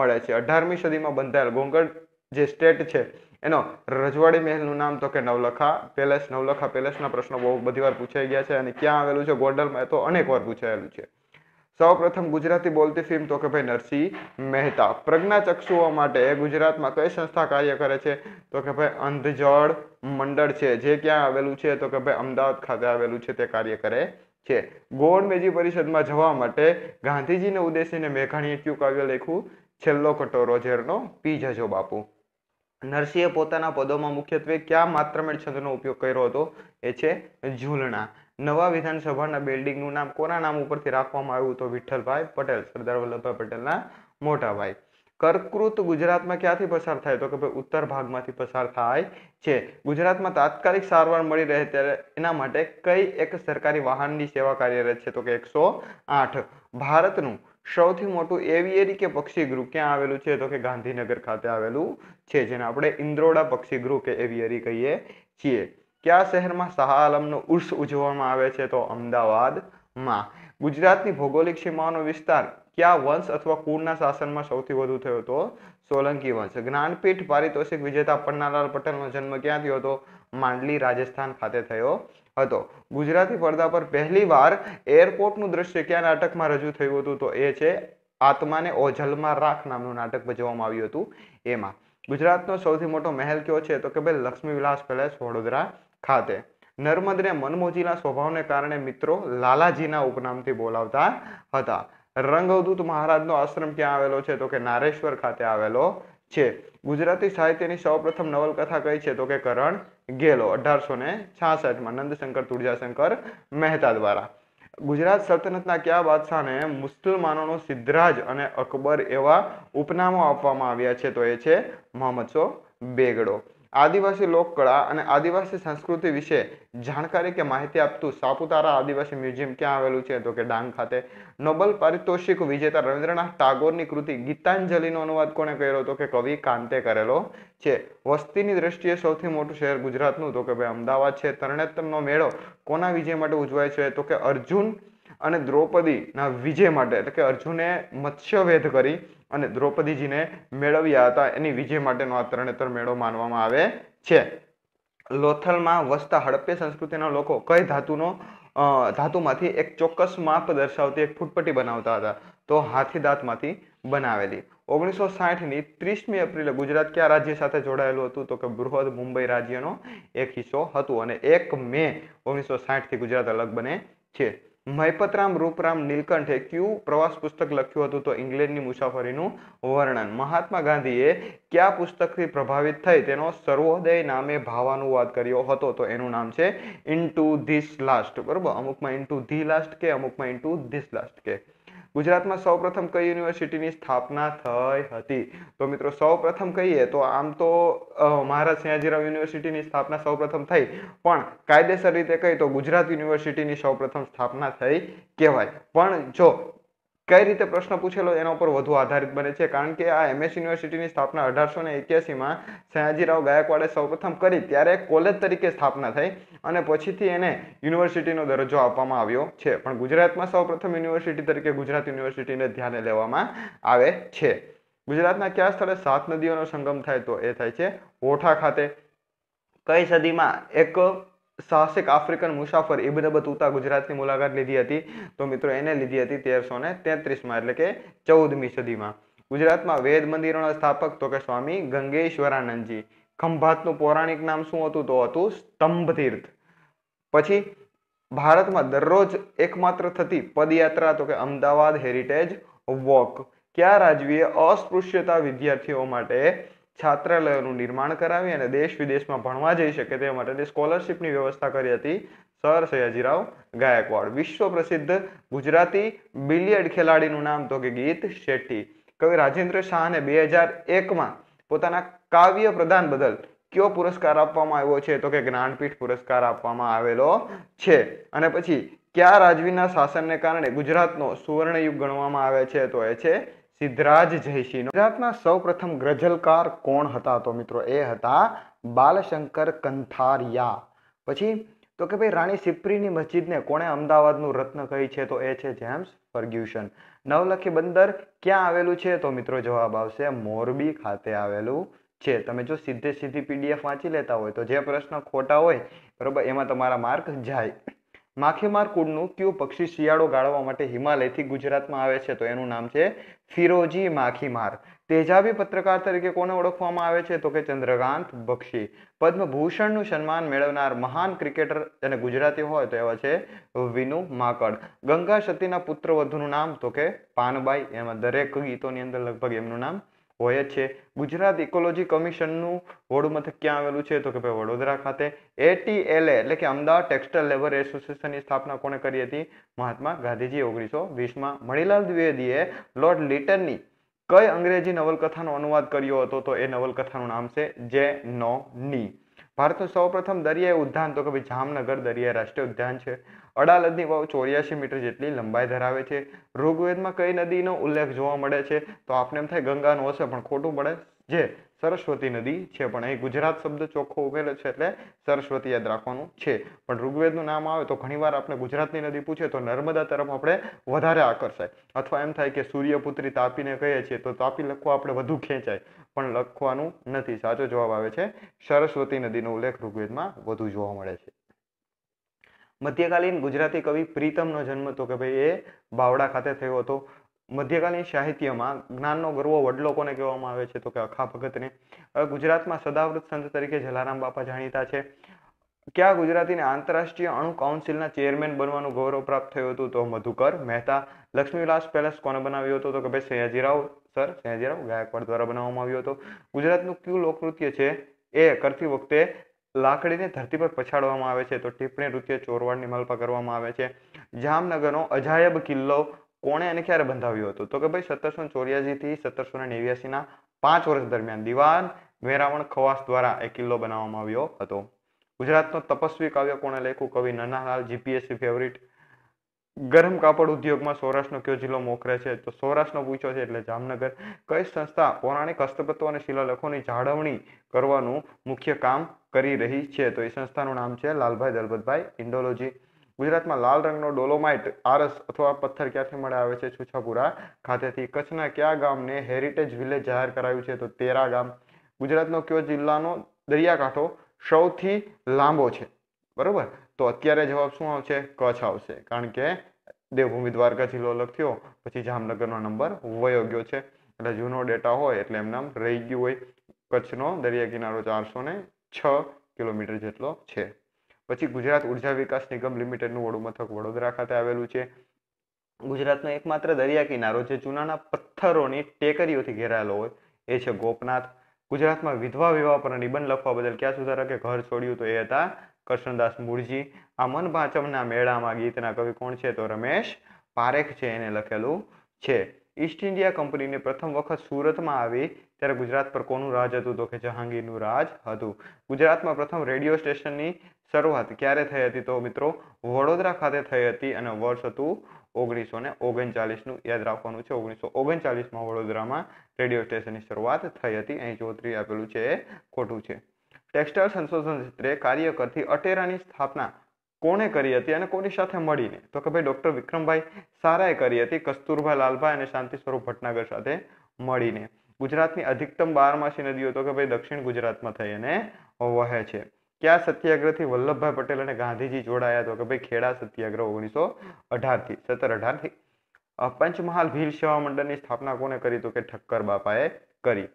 A: મળે છે અઢારમી સદીમાં બંધાયેલ ગોંગડ જે સ્ટેટ છે એનો રજવાડી મહેલનું નામ તો કે નવલખા પેલેસ નવલખા પેલેસના પ્રશ્નો બહુ બધી વાર પૂછાઈ ગયા છે અને ક્યાં આવેલું છે ગોંડલમાં એ તો અનેક વાર પૂછાયેલું છે સૌપ્રથમ ગુજરાતી બોલતી ફિલ્મ તો કે ભાઈ નરસિંહ મહેતા પ્રજ્ઞાચક્ષુઓ માટે ગુજરાતમાં કઈ સંસ્થા કાર્ય કરે છે તો કે ભાઈ અંધજળ મંડળ છે જે ક્યાં આવેલું છે તો કે ભાઈ અમદાવાદ ખાતે આવેલું છે તે કાર્ય કરે છે ગોળ મેજી પરિષદમાં જવા માટે ગાંધીજીને ઉદ્દેશીને મેઘાણીએ કયું કાવ્ય લખ્યું છેલ્લો કટોરો ઝેરનો પી જજો બાપુ નરસિંહે પોતાના પદોમાં મુખ્યત્વે ક્યાં માત્રામેળ છંદનો ઉપયોગ કર્યો હતો એ છે ઝૂલણા નવા વિધાનસભાના બિલ્ડિંગનું નામ કોના નામ ઉપરથી રાખવામાં આવ્યું તો વિઠ્ઠલભાઈ પટેલ સરદાર વલ્લભભાઈ પટેલના મોટા ભાઈ કર્કૃત ગુજરાતમાં ક્યાંથી પસાર થાય તો કે ભાઈ ઉત્તર ભાગમાંથી પસાર થાય છે ગુજરાતમાં તાત્કાલિક સારવાર મળી રહે ત્યારે એના માટે કઈ એક સરકારી વાહનની સેવા કાર્યરત છે તો કે એકસો આઠ ભારતનું સૌથી મોટું એવિયરી કે પક્ષીગૃહ ક્યાં આવેલું છે તો કે ગાંધીનગર ખાતે આવેલું છે જેને આપણે ઇન્દ્રોડા પક્ષીગૃહ કે એવિયરી કહીએ છીએ કયા શહેરમાં શાહ આલમનો ઉર્સ ઉજવવામાં આવે છે તો અમદાવાદમાં ગુજરાતની ભૌગોલિક સીમાનો વિસ્તાર કયા વંશ અથવા કુળના શાસનમાં સૌથી વધુ થયો હતો સોલંકી વંશ જ્ઞાનપીઠ પારિતોષિક વિજેતા પન્નાલાલ પટેલનો જન્મ ક્યાં થયો હતો માંડલી રાજસ્થાન ખાતે થયો હતો ગુજરાતી પડદા પર પહેલીવાર એરપોર્ટનું દ્રશ્ય કયા નાટકમાં રજૂ થયું હતું તો એ છે આત્માને ઓઝલમાં રાખ નામનું નાટક ભજવવામાં આવ્યું હતું એમાં ગુજરાતનો સૌથી મોટો મહેલ કયો છે તો કે ભાઈ લક્ષ્મી વિલાસ પેલેસ વડોદરા ખાતે નર્મદને મનમોજીના સ્વભાવને કારણે મિત્રો લાલાજીના ઉપનામથી બોલાવતા હતા રંગવદૂત મહારાજનો આશ્રમ ક્યાં આવેલો છે તો કે નારેશ્વર ખાતે આવેલો છે ગુજરાતી સાહિત્યની સૌપ્રથમ નવલકથા કઈ છે તો કે કરણ ગેલો અઢારસો ને છાસઠમાં નંદશંકર તુળજાશંકર મહેતા દ્વારા ગુજરાત સલ્તનતના કયા બાદશાહને મુસ્લમાનોનો સિદ્ધરાજ અને અકબર એવા ઉપનામો આપવામાં આવ્યા છે તો એ છે મોહમ્મદ શો બેગડો આદિવાસી લોકકળા અને આદિવાસી સંસ્કૃતિ વિશે જાણકારી કે માહિતી આપતું સાપુતારા આદિવાસી મ્યુઝિયમ ક્યાં આવેલું છે તો કે ડાંગ ખાતે નોબલ પારિતોષિક વિજેતા રવિન્દ્રનાથ ટાગોરની કૃતિ ગીતાંજલિનો અનુવાદ કોણે કર્યો તો કે કવિ કાંતે કરેલો છે વસ્તીની દ્રષ્ટિએ સૌથી મોટું શહેર ગુજરાતનું તો કે ભાઈ અમદાવાદ છે તરણેતરનો મેળો કોના વિજય માટે ઉજવાય છે તો કે અર્જુન અને દ્રૌપદીના વિજય માટે એટલે કે અર્જુને મત્સ્યવેધ કરી અને દ્રૌપદીજીને મેળવ્યા હતા એની વિજય માટેનો આ તરણેતર મેળો માનવામાં આવે છે લોથલમાં વસતા હડપ્પે સંસ્કૃતિના લોકો કઈ ધાતુનો ધાતુમાંથી એક ચોક્કસ માપ દર્શાવતી એક ફૂટપટ્ટી બનાવતા હતા તો હાથી દાંતમાંથી બનાવેલી ઓગણીસો સાઠની ત્રીસમી એપ્રિલે ગુજરાત કયા રાજ્ય સાથે જોડાયેલું હતું તો કે બૃહદ મુંબઈ રાજ્યનો એક હિસ્સો હતું અને એક મે ઓગણીસો સાઠથી ગુજરાત અલગ બને છે મહિપતરામ રૂપરામ નીલકંઠે ક્યુ પ્રવાસ પુસ્તક લખ્યું હતું તો ઇંગ્લેન્ડની મુસાફરીનું વર્ણન મહાત્મા ગાંધીએ કયા પુસ્તકથી પ્રભાવિત થઈ તેનો સર્વોદય નામે ભાવાનુવાદ કર્યો હતો તો એનું નામ છે ઇન્ટુ ધીસ લાસ્ટ બરોબર અમુકમાં ઇન્ટુ ધી લાસ્ટ કે અમુકમાં ઇન્ટુ ધીસ લાસ્ટ કે ગુજરાતમાં સૌપ્રથમ કઈ યુનિવર્સિટીની સ્થાપના થઈ હતી તો મિત્રો સૌપ્રથમ કહીએ તો આમ તો મહારાજ સયાજીરાવ યુનિવર્સિટીની સ્થાપના સૌપ્રથમ થઈ પણ કાયદેસર રીતે કહી તો ગુજરાત યુનિવર્સિટીની સૌપ્રથમ સ્થાપના થઈ કહેવાય પણ જો કઈ રીતે પ્રશ્ન પૂછેલો એના ઉપર વધુ આધારિત બને છે કારણ કે આ એમએસ યુનિવર્સિટીની સ્થાપના અઢારસો ને એક્યાસીમાં સયાજીરાવ ગાયકવાડે સૌપ્રથમ કરી ત્યારે કોલેજ તરીકે સ્થાપના થઈ અને પછીથી એને યુનિવર્સિટીનો દરજ્જો આપવામાં આવ્યો છે પણ ગુજરાતમાં સૌપ્રથમ યુનિવર્સિટી તરીકે ગુજરાત યુનિવર્સિટીને ધ્યાને લેવામાં આવે છે ગુજરાતના કયા સ્થળે સાત નદીઓનો સંગમ થાય તો એ થાય છે ઓઠા ખાતે કઈ સદીમાં એક સાહસિક આફ્રિકન મુસાફર એ બધા બતુતા ગુજરાતની મુલાકાત લીધી હતી તો મિત્રો એને લીધી હતી તેરસો ને તેત્રીસમાં એટલે કે ચૌદમી સદીમાં ગુજરાતમાં વેદ મંદિરોના સ્થાપક તો કે સ્વામી ગંગેશ્વરાનંદજી ખંભાતનું પૌરાણિક નામ શું હતું તો હતું સ્તંભ તીર્થ પછી ભારતમાં દરરોજ એકમાત્ર થતી પદયાત્રા તો કે અમદાવાદ હેરિટેજ વોક કયા રાજવીએ અસ્પૃશ્યતા વિદ્યાર્થીઓ માટે છાત્રાલયોનું નિર્માણ કરાવી અને દેશ વિદેશમાં ભણવા જઈ શકે તે માટે સ્કોલરશિપની વ્યવસ્થા કરી હતી સર સયાજીરાવ ગાયકવાડ વિશ્વ પ્રસિદ્ધ ગુજરાતી બિલિયર્ડ ખેલાડીનું નામ તો કે ગીત શેઠી કવિ રાજેન્દ્ર શાહને બે હજાર એકમાં પોતાના કાવ્ય પ્રદાન બદલ કયો પુરસ્કાર આપવામાં આવ્યો છે તો કે જ્ઞાનપીઠ પુરસ્કાર આપવામાં આવેલો છે અને પછી કયા રાજવીના શાસનને કારણે ગુજરાતનો સુવર્ણયુગ ગણવામાં આવે છે તો એ છે સિદ્ધરાજ જયસિંહ ગુજરાતના સૌપ્રથમ ગ્રજલકાર કોણ હતા તો મિત્રો એ હતા બાલશંકર કંથારિયા પછી તો કે ભાઈ રાણી સિપ્રીની મસ્જિદને કોણે અમદાવાદનું રત્ન કહી છે તો એ છે જેમ્સ ફર્ગ્યુશન નવલખી બંદર ક્યાં આવેલું છે તો મિત્રો જવાબ આવશે મોરબી ખાતે આવેલું છે તમે જો સીધે સીધી પીડીએફ વાંચી લેતા હોય તો જે પ્રશ્ન ખોટા હોય બરોબર એમાં તમારા માર્ક જાય માખીમાર કુળનું કયું પક્ષી શિયાળો ગાળવા માટે હિમાલયથી ગુજરાતમાં આવે છે તો એનું નામ છે ફિરોજી માખીમાર તેજાબી પત્રકાર તરીકે કોને ઓળખવામાં આવે છે તો કે ચંદ્રકાંત બક્ષી પદ્મભૂષણનું સન્માન મેળવનાર મહાન ક્રિકેટર અને ગુજરાતી હોય તો એવા છે વિનુ માકડ ગંગા સતીના પુત્રવધુનું નામ તો કે પાનબાઈ એમાં દરેક ગીતોની અંદર લગભગ એમનું નામ હોય જ છે ગુજરાત ઇકોલોજી કમિશનનું વડુમથક ક્યાં આવેલું છે તો કે ભાઈ વડોદરા ખાતે એટીએલએ એટલે કે અમદાવાદ ટેક્સટાઇલ લેબર એસોસિએશનની સ્થાપના કોણે કરી હતી મહાત્મા ગાંધીજી ઓગણીસો વીસમાં મણિલાલ દ્વિવેદીએ લોર્ડ લિટનની કઈ અંગ્રેજી નવલકથાનો અનુવાદ કર્યો હતો તો એ નવલકથાનું નામ છે જે નો ની ભારતનું સૌપ્રથમ દરિયાઈ ઉદ્યાન તો કે ભાઈ જામનગર દરિયાઈ રાષ્ટ્રીય ઉદ્યાન છે અડાલજની વાવ ચોર્યાસી મીટર જેટલી લંબાઈ ધરાવે છે ઋગ્વેદમાં કઈ નદીનો ઉલ્લેખ જોવા મળે છે તો આપણે એમ થાય ગંગાનો હશે પણ ખોટું પડે જે સરસ્વતી નદી છે પણ અહીં ગુજરાત શબ્દ ચોખ્ખો ઉમેરો છે એટલે સરસ્વતી યાદ રાખવાનું છે પણ ઋગ્વેદનું નામ આવે તો ઘણીવાર આપણે ગુજરાતની નદી પૂછે તો નર્મદા તરફ આપણે વધારે આકર્ષાય અથવા એમ થાય કે સૂર્યપુત્રી તાપીને કહીએ છીએ તો તાપી લખવું આપણે વધુ ખેંચાય પણ લખવાનું નથી સાચો જવાબ આવે છે સરસ્વતી નદીનો ઉલ્લેખ ઋગ્વેદમાં વધુ જોવા મળે છે મધ્યકાલીન ગુજરાતી કવિ પ્રીતમનો જન્મ તો કે ભાઈ એ બાવડા ખાતે થયો હતો મધ્યકાલીન સાહિત્યમાં જ્ઞાનનો ગરવો વડલો કોને કહેવામાં આવે છે તો કે અખા ભગતને ગુજરાતમાં સદાવૃત સંત તરીકે જલારામ બાપા જાણીતા છે ક્યાં ગુજરાતીને આંતરરાષ્ટ્રીય અણુ કાઉન્સિલના ચેરમેન બનવાનું ગૌરવ પ્રાપ્ત થયું હતું તો મધુકર મહેતા લક્ષ્મીવિલાસ પેલેસ કોને બનાવ્યો હતો તો કે ભાઈ સયાજીરાવ સર સયાજીરાવ ગાયકવાડ દ્વારા બનાવવામાં આવ્યો હતો ગુજરાતનું કયું લોકનૃત્ય છે એ કરતી વખતે લાકડીને ધરતી પર પછાડવામાં આવે છે તો ટીપણી નૃત્ય ચોરવાડની માલપા કરવામાં આવે છે જામનગરનો અજાયબ કિલ્લો કોણે અને ક્યારે બંધાવ્યો હતો તો કે ભાઈ સત્તરસો ચોર્યાસીથી સત્તરસો ને નેવ્યાસીના પાંચ વર્ષ દરમિયાન દિવાન વેરાવણ ખવાસ દ્વારા એ કિલ્લો બનાવવામાં આવ્યો હતો ગુજરાતનો તપસ્વી કાવ્ય કોણે લખ્યું કવિ નન્હાલાલ જીપીએસસી ફેવરિટ ગરમ કાપડ ઉદ્યોગમાં સૌરાષ્ટ્રનો કયો જિલ્લો મોખરે છે તો સૌરાષ્ટ્રનો પૂછ્યો છે એટલે જામનગર કઈ સંસ્થા પૌરાણિક હસ્તપત્રો અને શિલાલેખોની જાળવણી કરવાનું મુખ્ય કામ કરી રહી છે તો એ સંસ્થાનું નામ છે લાલભાઈ દલપતભાઈ ઇન્ડોલોજી ગુજરાતમાં લાલ રંગનો ડોલોમાઇટ આરસ અથવા પથ્થર ક્યાંથી મળે આવે છે છુછાપુરા ખાતેથી કચ્છના કયા ગામને હેરિટેજ વિલેજ જાહેર કરાયું છે તો તેરા ગામ ગુજરાતનો કયો જિલ્લાનો દરિયાકાંઠો સૌથી લાંબો છે બરોબર તો અત્યારે જવાબ શું આવશે કચ્છ આવશે કારણ કે દેવભૂમિ દ્વારકા જિલ્લો અલગ થયો પછી જામનગરનો નંબર વયો ગયો છે એટલે જૂનો ડેટા હોય એટલે એમ રહી ગયું હોય કચ્છનો દરિયા કિનારો ચારસો ને છ કિલોમીટર જેટલો છે પછી ગુજરાત ઉર્જા વિકાસ નિગમ લિમિટેડનું વડું મથક વડોદરા ખાતે આવેલું છે ગુજરાતનો એકમાત્ર દરિયા કિનારો જે ચૂનાના પથ્થરોની ટેકરીઓથી ઘેરાયેલો હોય એ છે ગોપનાથ ગુજરાતમાં વિધવા વિવાહ પર નિબંધ લખવા બદલ ક્યાં સુધારકે ઘર છોડ્યું તો એ હતા કૃષ્ણદાસ મૂળજી આ મન પાંચમના મેળામાં ગીતના કવિ કોણ છે તો રમેશ પારેખ છે એને લખેલું છે ઈસ્ટ ઇન્ડિયા કંપનીને પ્રથમ વખત સુરતમાં આવી ત્યારે ગુજરાત પર કોનું રાજ હતું તો કે જહાંગીરનું રાજ હતું ગુજરાતમાં પ્રથમ રેડિયો સ્ટેશનની શરૂઆત ક્યારે થઈ હતી તો મિત્રો વડોદરા ખાતે થઈ હતી અને વર્ષ હતું ઓગણીસો ને ઓગણચાલીસનું યાદ રાખવાનું છે ઓગણીસો ઓગણચાલીસમાં વડોદરામાં રેડિયો સ્ટેશનની શરૂઆત થઈ હતી અહીં ચોત્રી આપેલું છે એ ખોટું છે ટેક્સટાઇલ સંશોધન ક્ષેત્રે કાર્ય કરતી અટેરાની સ્થાપના કોણે કરી હતી અને કોની સાથે મળીને તો કે ભાઈ ડૉક્ટર વિક્રમભાઈ સારાએ કરી હતી કસ્તુરભાઈ લાલભાઈ અને શાંતિ સ્વરૂપ ભટનાગર સાથે મળીને ગુજરાતની અધિકતમ બારમાસી નદીઓ તો કે ભાઈ દક્ષિણ ગુજરાતમાં થઈ અને વહે છે ક્યાં સત્યાગ્રહથી વલ્લભભાઈ પટેલ અને ગાંધીજી જોડાયા તો કે ભાઈ ખેડા સત્યાગ્રહ ઓગણીસો અઢારથી સત્તર અઢારથી પંચમહાલ ભીલ સેવા મંડળની સ્થાપના કોને કરી તો કે ઠક્કર બાપાએ કરી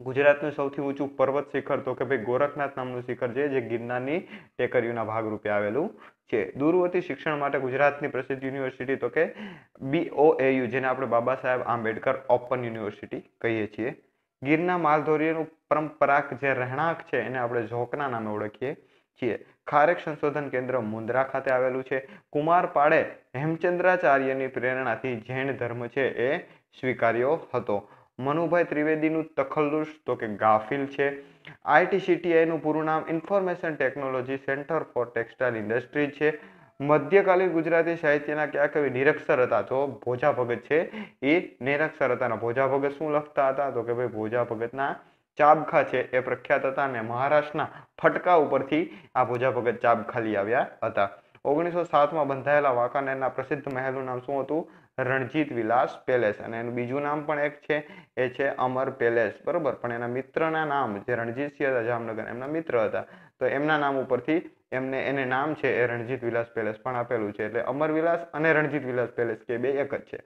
A: ગુજરાતનું સૌથી ઊંચું પર્વત શિખર તો કે ભાઈ ગોરખનાથ નામનું શિખર છે જે ગિરનારની ટેકરીઓના ભાગરૂપે આવેલું છે દૂરવર્તી શિક્ષણ માટે ગુજરાતની પ્રસિદ્ધ યુનિવર્સિટી તો કે બીઓએયુ જેને આપણે બાબા સાહેબ આંબેડકર ઓપન યુનિવર્સિટી કહીએ છીએ ગીરના માલધોરીનું પરંપરાક જે રહેણાંક છે એને આપણે ઝોકના નામે ઓળખીએ છીએ ખારેક સંશોધન કેન્દ્ર મુન્દ્રા ખાતે આવેલું છે કુમારપાળે હેમચંદ્રાચાર્યની પ્રેરણાથી જૈન ધર્મ છે એ સ્વીકાર્યો હતો મનુભાઈ ત્રિવેદીનું તખલ્લુશ તો કે ગાફિલ છે સીટીઆઈનું પૂરું નામ information technology centre for textile industry છે મધ્યકાલીન ગુજરાતી સાહિત્યના ક્યાં કવિ નિરક્ષર હતા તો ભોજા ભગત છે એ નિરક્ષર હતાના ભોજા ભગત શું લખતા હતા તો કે ભાઈ ભોજા ભગતના ચાબખા છે એ પ્રખ્યાત હતા અને મહારાષ્ટ્રના ફટકા ઉપરથી આ ભોજા ભગત ચાબખા લઈ આવ્યા હતા ઓગણીસો સાતમાં બંધાયેલા વાંકાનેરના પ્રસિદ્ધ મહેલનું નામ શું હતું રણજીત વિલાસ પેલેસ અને એનું બીજું નામ પણ એક છે એ છે અમર પેલેસ બરોબર પણ એના મિત્રના નામ જે રણજીતસિંહ હતા જામનગર એમના મિત્ર હતા તો એમના નામ ઉપરથી એમને એને નામ છે એ રણજીત વિલાસ પેલેસ પણ આપેલું છે એટલે અમર વિલાસ અને રણજીત વિલાસ પેલેસ કે બે એક જ છે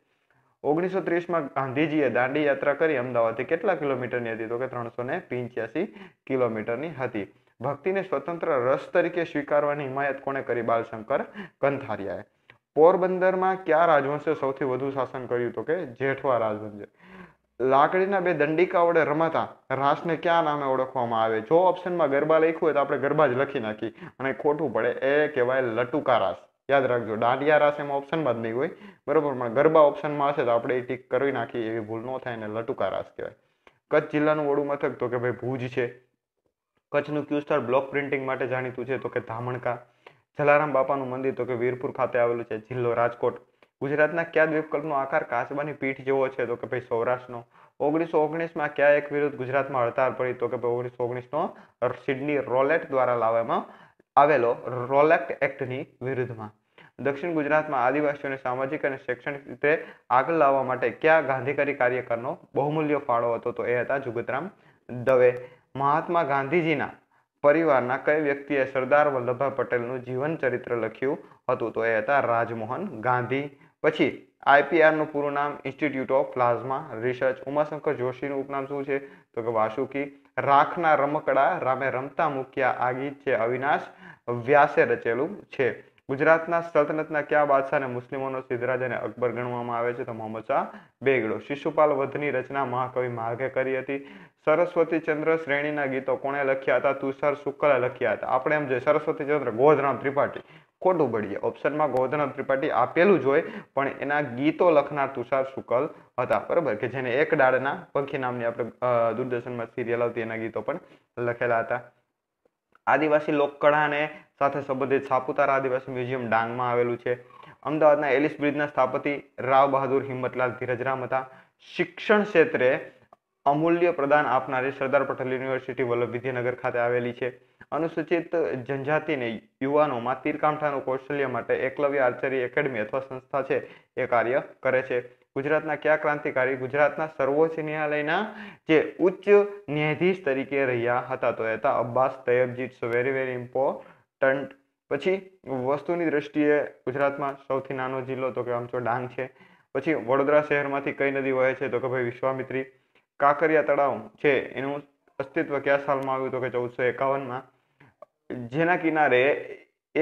A: ઓગણીસો ત્રીસમાં ગાંધીજીએ દાંડી યાત્રા કરી અમદાવાદથી કેટલા કિલોમીટરની હતી તો કે ત્રણસો ને પિંચ્યાસી કિલોમીટરની હતી ભક્તિને સ્વતંત્ર રસ તરીકે સ્વીકારવાની હિમાયત કોણે કરી બાલશંકર કંથારિયાએ પોરબંદરમાં કયા રાજવંશે સૌથી વધુ શાસન કર્યું તો કે જેઠવા રાજવંશે લાકડીના બે દંડિકા વડે રમાતા રાસને કયા નામે ઓળખવામાં આવે જો ઓપ્શનમાં ગરબા લખ્યું હોય તો આપણે ગરબા જ લખી નાખીએ અને ખોટું પડે એ કહેવાય લટુકા રાસ યાદ રાખજો દાંડિયા રાસ એમાં ઓપ્શનમાં જ નહીં હોય બરાબર પણ ગરબા ઓપ્શનમાં હશે તો આપણે એ ટીક કરી નાખીએ એવી ભૂલ ન થાય એને લટુકા રાસ કહેવાય કચ્છ જિલ્લાનું વડું મથક તો કે ભાઈ ભુજ છે કચ્છનું ક્યુ સ્થળ બ્લોક પ્રિન્ટિંગ માટે જાણીતું છે તો કે ધામણકા જલારામ બાપાનું મંદિર તો કે વીરપુર ખાતે આવેલું છે જિલ્લો રાજકોટ ગુજરાતના કયા દ્વીપકલ્પનો આકાર કાચબાની પીઠ જેવો છે તો કે ભાઈ સૌરાષ્ટ્રનો ઓગણીસો ઓગણીસમાં કયા એક વિરુદ્ધ ગુજરાતમાં હડતાલ પડી તો કે ભાઈ ઓગણીસો ઓગણીસનો સિડની રોલેટ દ્વારા લાવવામાં આવેલો રોલેક્ટ એક્ટની વિરુદ્ધમાં દક્ષિણ ગુજરાતમાં આદિવાસીઓને સામાજિક અને શૈક્ષણિક રીતે આગળ લાવવા માટે કયા ગાંધીકારી કાર્યકરનો બહુમૂલ્ય ફાળો હતો તો એ હતા જુગતરામ દવે મહાત્મા ગાંધીજીના પરિવારના કઈ વ્યક્તિએ સરદાર વલ્લભભાઈ પટેલનું જીવન ચરિત્ર લખ્યું હતું તો એ હતા રાજમોહન ગાંધી પછી આઈપીઆરનું પૂરું નામ institute of plasma research Umashankar જોશીનું ઉપનામ શું છે તો કે વાસુકી રાખના રમકડા રામે રમતા મૂક્યા આ ગીત છે અવિનાશ વ્યાસે રચેલું છે ગુજરાતના સલ્તનતના કયા બાદશાહને મુસ્લિમોનો સિદ્ધરાજ અને અકબર ગણવામાં આવે છે તો મોહમ્મદ શાહ બેગડો શિશુપાલ વધની રચના મહાકવિ માર્ગે કરી હતી સરસ્વતી ચંદ્ર શ્રેણીના ગીતો કોણે લખ્યા હતા તુષાર શુક્લે લખ્યા હતા આપણે એમ જોઈએ સરસ્વતી ચંદ્ર ગોધરામ ત્રિપાઠી ખોટું બળીએ ઓપ્શનમાં ગોધરામ ત્રિપાઠી આપેલું જ હોય પણ એના ગીતો લખનાર તુષાર શુકલ હતા બરાબર કે જેને એક ડાળના પંખી નામની આપણે દૂરદર્શનમાં સિરિયલ આવતી એના ગીતો પણ લખેલા હતા આદિવાસી લોકકળાને સાથે સંબંધિત સાપુતારા આદિવાસી મ્યુઝિયમ ડાંગમાં આવેલું છે અમદાવાદના એલિસ બ્રિજના સ્થાપતિ રાવ બહાદુર હિંમતલાલ ધીરજરામ હતા શિક્ષણ ક્ષેત્રે અમૂલ્ય પ્રદાન આપનારી સરદાર પટેલ યુનિવર્સિટી વલ્લભ વિદ્યાનગર ખાતે આવેલી છે અનુસૂચિત જનજાતિને યુવાનોમાં તીરકામઠાનું કૌશલ્ય માટે એકલવ્ય આર્ચરી એકેડમી અથવા સંસ્થા છે એ કાર્ય કરે છે ગુજરાતના કયા ક્રાંતિકારી ગુજરાતના સર્વોચ્ચ ન્યાયાલયના જે ઉચ્ચ ન્યાયાધીશ તરીકે રહ્યા હતા તો એ હતા Abbas Tyabji it's very very important પછી વસ્તુની દ્રષ્ટિએ ગુજરાતમાં સૌથી નાનો જિલ્લો તો કે આમ તો ડાંગ છે પછી વડોદરા શહેરમાંથી કઈ નદી વહે છે તો કે ભાઈ વિશ્વામિત્રી કાંકરિયા તળાવ છે એનું અસ્તિત્વ કયા સાલમાં આવ્યું તો કે ચૌદસો એકાવનમાં જેના કિનારે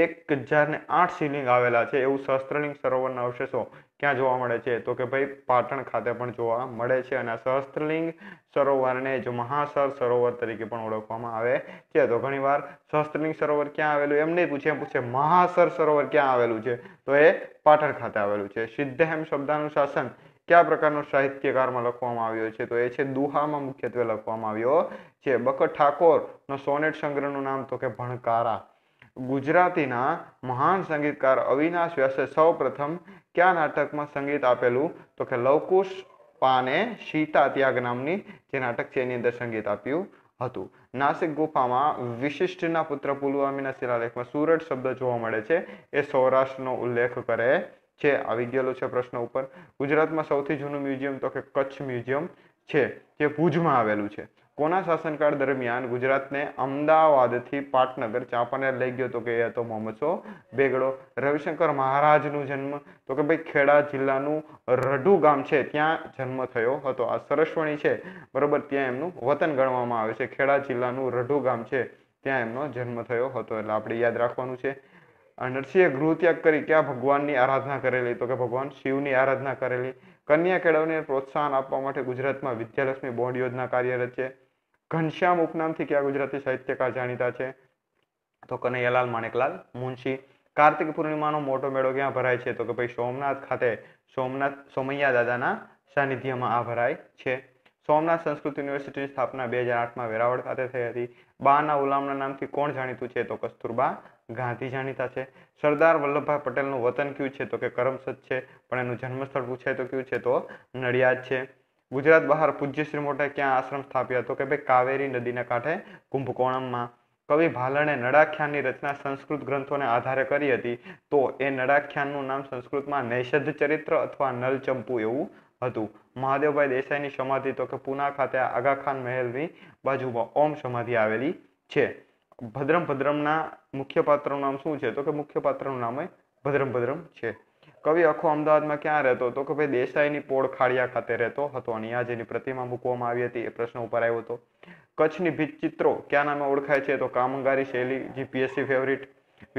A: એક હજાર ને આઠ શિવલિંગ આવેલા છે એવું સહસ્ત્રલિંગ સરોવરના અવશેષો ક્યાં જોવા મળે છે તો કે ભાઈ પાટણ ખાતે પણ જોવા મળે છે અને આ સહસ્ત્રલિંગ સરોવરને જો મહાસર સરોવર તરીકે પણ ઓળખવામાં આવે છે તો ઘણીવાર સહસ્ત્રલિંગ સરોવર ક્યાં આવેલું એમ નહીં પૂછે એમ પૂછે મહાસર સરોવર ક્યાં આવેલું છે તો એ પાટણ ખાતે આવેલું છે સિદ્ધહેમ શબ્દાનું શાસન કયા પ્રકારનો સાહિત્યકારમાં લખવામાં આવ્યો છે તો એ છે દુહામાં મુખ્યત્વે લખવામાં આવ્યો છે બકર ઠાકોરનો સોનેટ સંગ્રહનું નામ તો કે ભણકારા ગુજરાતીના મહાન સંગીતકાર અવિનાશ વ્યાસે સૌપ્રથમ કયા નાટકમાં સંગીત આપેલું તો કે લવકુશ પાને સીતા ત્યાગ નામની જે નાટક છે એની અંદર સંગીત આપ્યું હતું નાસિક ગુફામાં વિશિષ્ટના પુત્ર પુલવામીના શિલાલેખમાં સુરત શબ્દ જોવા મળે છે એ સૌરાષ્ટ્રનો ઉલ્લેખ કરે છે આવી ગયેલો છે પ્રશ્ન ઉપર ગુજરાતમાં સૌથી જૂનું મ્યુઝિયમ તો કે કચ્છ મ્યુઝિયમ છે જે ભુજમાં આવેલું છે કોના શાસનકાળ દરમિયાન ગુજરાતને અમદાવાદથી પાટનગર ચાંપાનેર લઈ ગયો તો કે એ હતો મોહમ્મદસો બેગડો રવિશંકર મહારાજનું જન્મ તો કે ભાઈ ખેડા જિલ્લાનું રઢુ ગામ છે ત્યાં જન્મ થયો હતો આ સરસ્વણી છે બરોબર ત્યાં એમનું વતન ગણવામાં આવે છે ખેડા જિલ્લાનું રઢુ ગામ છે ત્યાં એમનો જન્મ થયો હતો એટલે આપણે યાદ રાખવાનું છે નરસિંહે ગૃહત્યાગ કરી ક્યાં ભગવાનની આરાધના કરેલી તો કે ભગવાન શિવની આરાધના કરેલી કન્યા કેળવણીને પ્રોત્સાહન આપવા માટે ગુજરાતમાં વિદ્યાલક્ષ્મી બોન્ડ યોજના કાર્યરત છે ઘનશ્યામ ઉપનામથી ક્યાં ગુજરાતી સાહિત્યકાર જાણીતા છે તો કનૈયાલાલ માણેકલાલ મુનશી કાર્તિક પૂર્ણિમાનો મોટો મેળો ક્યાં ભરાય છે તો કે ભાઈ સોમનાથ ખાતે સોમનાથ સોમૈયા દાદાના સાનિધ્યમાં આ ભરાય છે સોમનાથ સંસ્કૃત યુનિવર્સિટીની સ્થાપના બે હજાર આઠમાં વેરાવળ ખાતે થઈ હતી બાના ઉલામના નામથી કોણ જાણીતું છે તો કસ્તુરબા ગાંધી જાણીતા છે સરદાર વલ્લભભાઈ પટેલનું વતન ક્યું છે તો કે કરમસદ છે પણ એનું જન્મસ્થળ પૂછાય તો ક્યું છે તો નડિયાદ છે ગુજરાત બહાર પૂજ્યશ્રી મોટે ક્યાં આશ્રમ સ્થાપ્યો તો કે ભાઈ કાવેરી નદીના કાંઠે કુંભકોણમમાં કવિ ભાલણે નડાખ્યાનની રચના સંસ્કૃત ગ્રંથોને આધારે કરી હતી તો એ નડાખ્યાનનું નામ સંસ્કૃતમાં નૈષધ ચરિત્ર અથવા નલચંપુ એવું હતું મહાદેવભાઈ દેસાઈની સમાધિ તો કે પૂના ખાતે આગાખાન મહેલની બાજુમાં ઓમ સમાધિ આવેલી છે ભદ્રમ ભદ્રમના મુખ્ય પાત્રનું નામ શું છે તો કે મુખ્ય પાત્રનું નામ એ ભદ્રમ ભદ્રમ છે કવિ આખો અમદાવાદમાં ક્યાં રહેતો તો કે ભાઈ દેસાઈની પોળ ખાડિયા ખાતે રહેતો હતો અને અહીંયા જેની પ્રતિમા મૂકવામાં આવી હતી એ પ્રશ્ન ઉપર આવ્યો હતો કચ્છની ભીત ચિત્રો ક્યાં નામે ઓળખાય છે તો કામંગારી શૈલી જીપીએસસી ફેવરિટ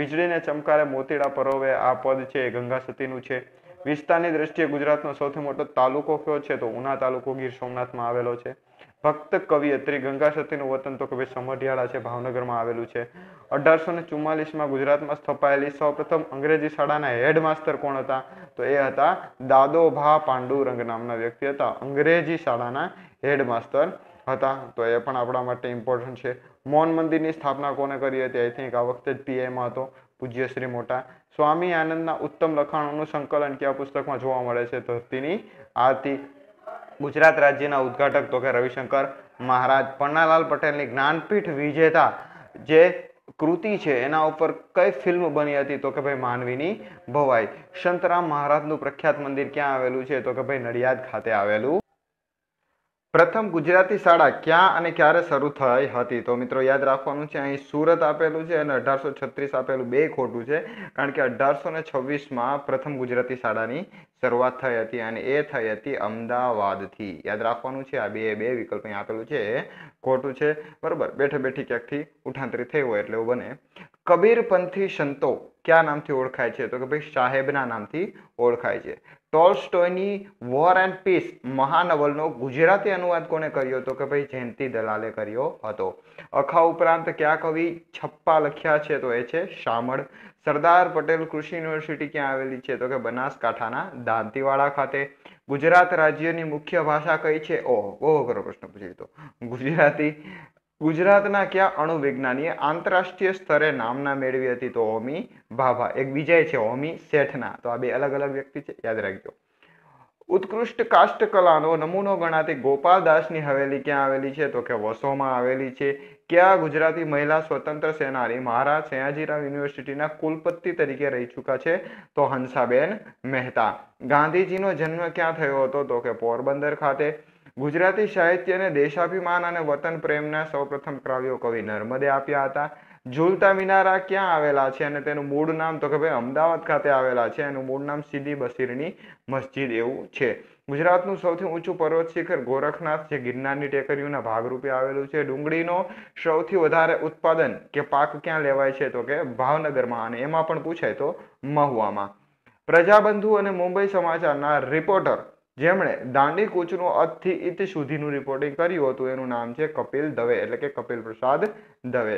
A: વીજળીને ચમકારે મોતીડા પરોવે આ પદ છે ગંગા સતીનું છે વિસ્તારની દ્રષ્ટિએ ગુજરાતનો સૌથી મોટો તાલુકો કયો છે તો ઉના તાલુકો ગીર સોમનાથમાં આવેલો છે ભક્ત કવિયત્રી ગંગા સતીનું વતન તો કવિ ભાઈ સમઢિયાળા છે ભાવનગરમાં આવેલું છે અઢારસો ને ચુમ્માલીસમાં ગુજરાતમાં સ્થપાયેલી સૌપ્રથમ અંગ્રેજી શાળાના હેડમાસ્ટર કોણ હતા તો એ હતા દાદોભા પાંડુરંગ નામના વ્યક્તિ હતા અંગ્રેજી શાળાના હેડમાસ્ટર હતા તો એ પણ આપણા માટે ઇમ્પોર્ટન્ટ છે મૌન મંદિરની સ્થાપના કોને કરી હતી આઈ થિંક આ વખતે જ પીએમાં હતો પૂજ્ય શ્રી મોટા સ્વામી આનંદના ઉત્તમ લખાણોનું સંકલન કયા પુસ્તકમાં જોવા મળે છે ધરતીની આરતી ગુજરાત રાજ્યના ઉદઘાટક તો કે રવિશંકર મહારાજ પન્નાલાલ પટેલની જ્ઞાનપીઠ વિજેતા જે કૃતિ છે એના ઉપર કઈ ફિલ્મ બની હતી તો કે ભાઈ માનવીની ભવાઈ સંતરામ મહારાજનું પ્રખ્યાત મંદિર ક્યાં આવેલું છે તો કે ભાઈ નડિયાદ ખાતે આવેલું પ્રથમ ગુજરાતી શાળા ક્યાં અને ક્યારે શરૂ થઈ હતી તો મિત્રો યાદ રાખવાનું છે અહીં સુરત આપેલું છે અને અઢારસો છત્રીસ આપેલું બે ખોટું છે કારણ કે અઢારસો ને છવ્વીસમાં પ્રથમ ગુજરાતી શાળાની શરૂઆત થઈ હતી અને એ થઈ હતી અમદાવાદથી યાદ રાખવાનું છે આ બે બે વિકલ્પ અહીં આપેલું છે ખોટું છે બરાબર બેઠે બેઠી ક્યાંકથી ઉઠાંતરી થઈ હોય એટલે એવું બને કબીરપંથી સંતો ક્યાં નામથી ઓળખાય છે તો કે ભાઈ સાહેબના નામથી ઓળખાય છે ટોલ્સ્ટોયની વોર એન્ડ પીસ મહાનવલનો ગુજરાતી અનુવાદ કોણે કર્યો હતો કે ભાઈ જયંતિ દલાલે કર્યો હતો અખા ઉપરાંત ક્યાં કવિ છપ્પા લખ્યા છે તો એ છે શામળ સરદાર પટેલ કૃષિ યુનિવર્સિટી ક્યાં આવેલી છે તો કે બનાસકાંઠાના દાંતીવાડા ખાતે ગુજરાત રાજ્યની મુખ્ય ભાષા કઈ છે ઓહો બહુ ખરો પ્રશ્ન પૂછી તો ગુજરાતી ગુજરાતના કયા અણુવિજ્ઞાનીએ આંતરરાષ્ટ્રીય સ્તરે નામના મેળવી હતી તો હોમી ભાભા એક વિજય છે હોમી શેઠના તો આ બે અલગ અલગ વ્યક્તિ છે યાદ રાખજો ઉત્કૃષ્ટ કલાનો નમૂનો ગણાતી ગોપાલદાસની હવેલી ક્યાં આવેલી છે તો કે વસોમાં આવેલી છે ક્યાં ગુજરાતી મહિલા સ્વતંત્ર સેનાની મહારાજ સયાજીરાવ યુનિવર્સિટીના કુલપતિ તરીકે રહી ચૂક્યા છે તો હંસાબેન મહેતા ગાંધીજીનો જન્મ ક્યાં થયો હતો તો કે પોરબંદર ખાતે ગુજરાતી સાહિત્યને દેશાભિમાન અને વતન પ્રેમના સૌપ્રથમ કાવ્યો કવિ નર્મદે આપ્યા હતા ઝૂલતા મિનારા ક્યાં આવેલા છે અને તેનું મૂળ નામ તો કે ભાઈ અમદાવાદ ખાતે આવેલા છે એનું મૂળ નામ સીદી બસીરની મસ્જિદ એવું છે ગુજરાતનું સૌથી ઊંચું પર્વત શિખર ગોરખનાથ જે ગિરનારની ટેકરીઓના ભાગરૂપે આવેલું છે ડુંગળીનો સૌથી વધારે ઉત્પાદન કે પાક ક્યાં લેવાય છે તો કે ભાવનગરમાં અને એમાં પણ પૂછાય તો મહુવામાં પ્રજાબંધુ અને મુંબઈ સમાચારના રિપોર્ટર જેમણે દાંડી કૂચનું અતથી ઇત સુધીનું રિપોર્ટિંગ કર્યું હતું એનું નામ છે કપિલ દવે એટલે કે કપિલ પ્રસાદ દવે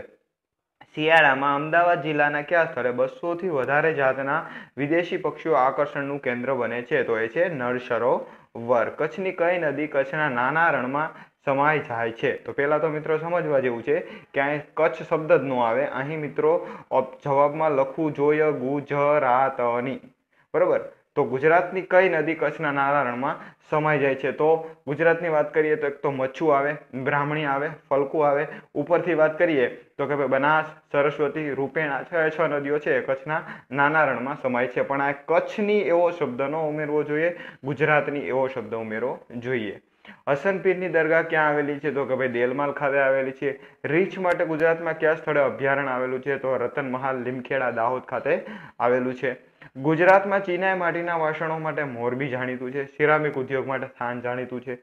A: શિયાળામાં અમદાવાદ જિલ્લાના કયા સ્થળે બસોથી વધારે જાતના વિદેશી પક્ષીઓ આકર્ષણનું કેન્દ્ર બને છે તો એ છે નરસરો વર કચ્છની કઈ નદી કચ્છના નાના રણમાં સમાય જાય છે તો પહેલાં તો મિત્રો સમજવા જેવું છે કે અહીં કચ્છ શબ્દ જ ન આવે અહીં મિત્રો જવાબમાં લખવું જોઈએ ગુજરાતની બરાબર તો ગુજરાતની કઈ નદી કચ્છના નારાયણમાં સમાઈ જાય છે તો ગુજરાતની વાત કરીએ તો એક તો મચ્છું આવે બ્રાહ્મણી આવે ફલકુ આવે ઉપરથી વાત કરીએ તો કે ભાઈ બનાસ સરસ્વતી રૂપેણા છ છ નદીઓ છે એ કચ્છના નાનારણમાં સમાય છે પણ આ કચ્છની એવો શબ્દનો ઉમેરવો જોઈએ ગુજરાતની એવો શબ્દ ઉમેરવો જોઈએ હસન દરગાહ ક્યાં આવેલી છે તો કે ભાઈ દેલમાલ ખાતે આવેલી છે રીંછ માટે ગુજરાતમાં કયા સ્થળે અભયારણ્ય આવેલું છે તો રતન મહાલ લીમખેડા દાહોદ ખાતે આવેલું છે ગુજરાતમાં ચીનાએ માટીના વાસણો માટે મોરબી જાણીતું છે સિરામિક ઉદ્યોગ માટે સ્થાન જાણીતું છે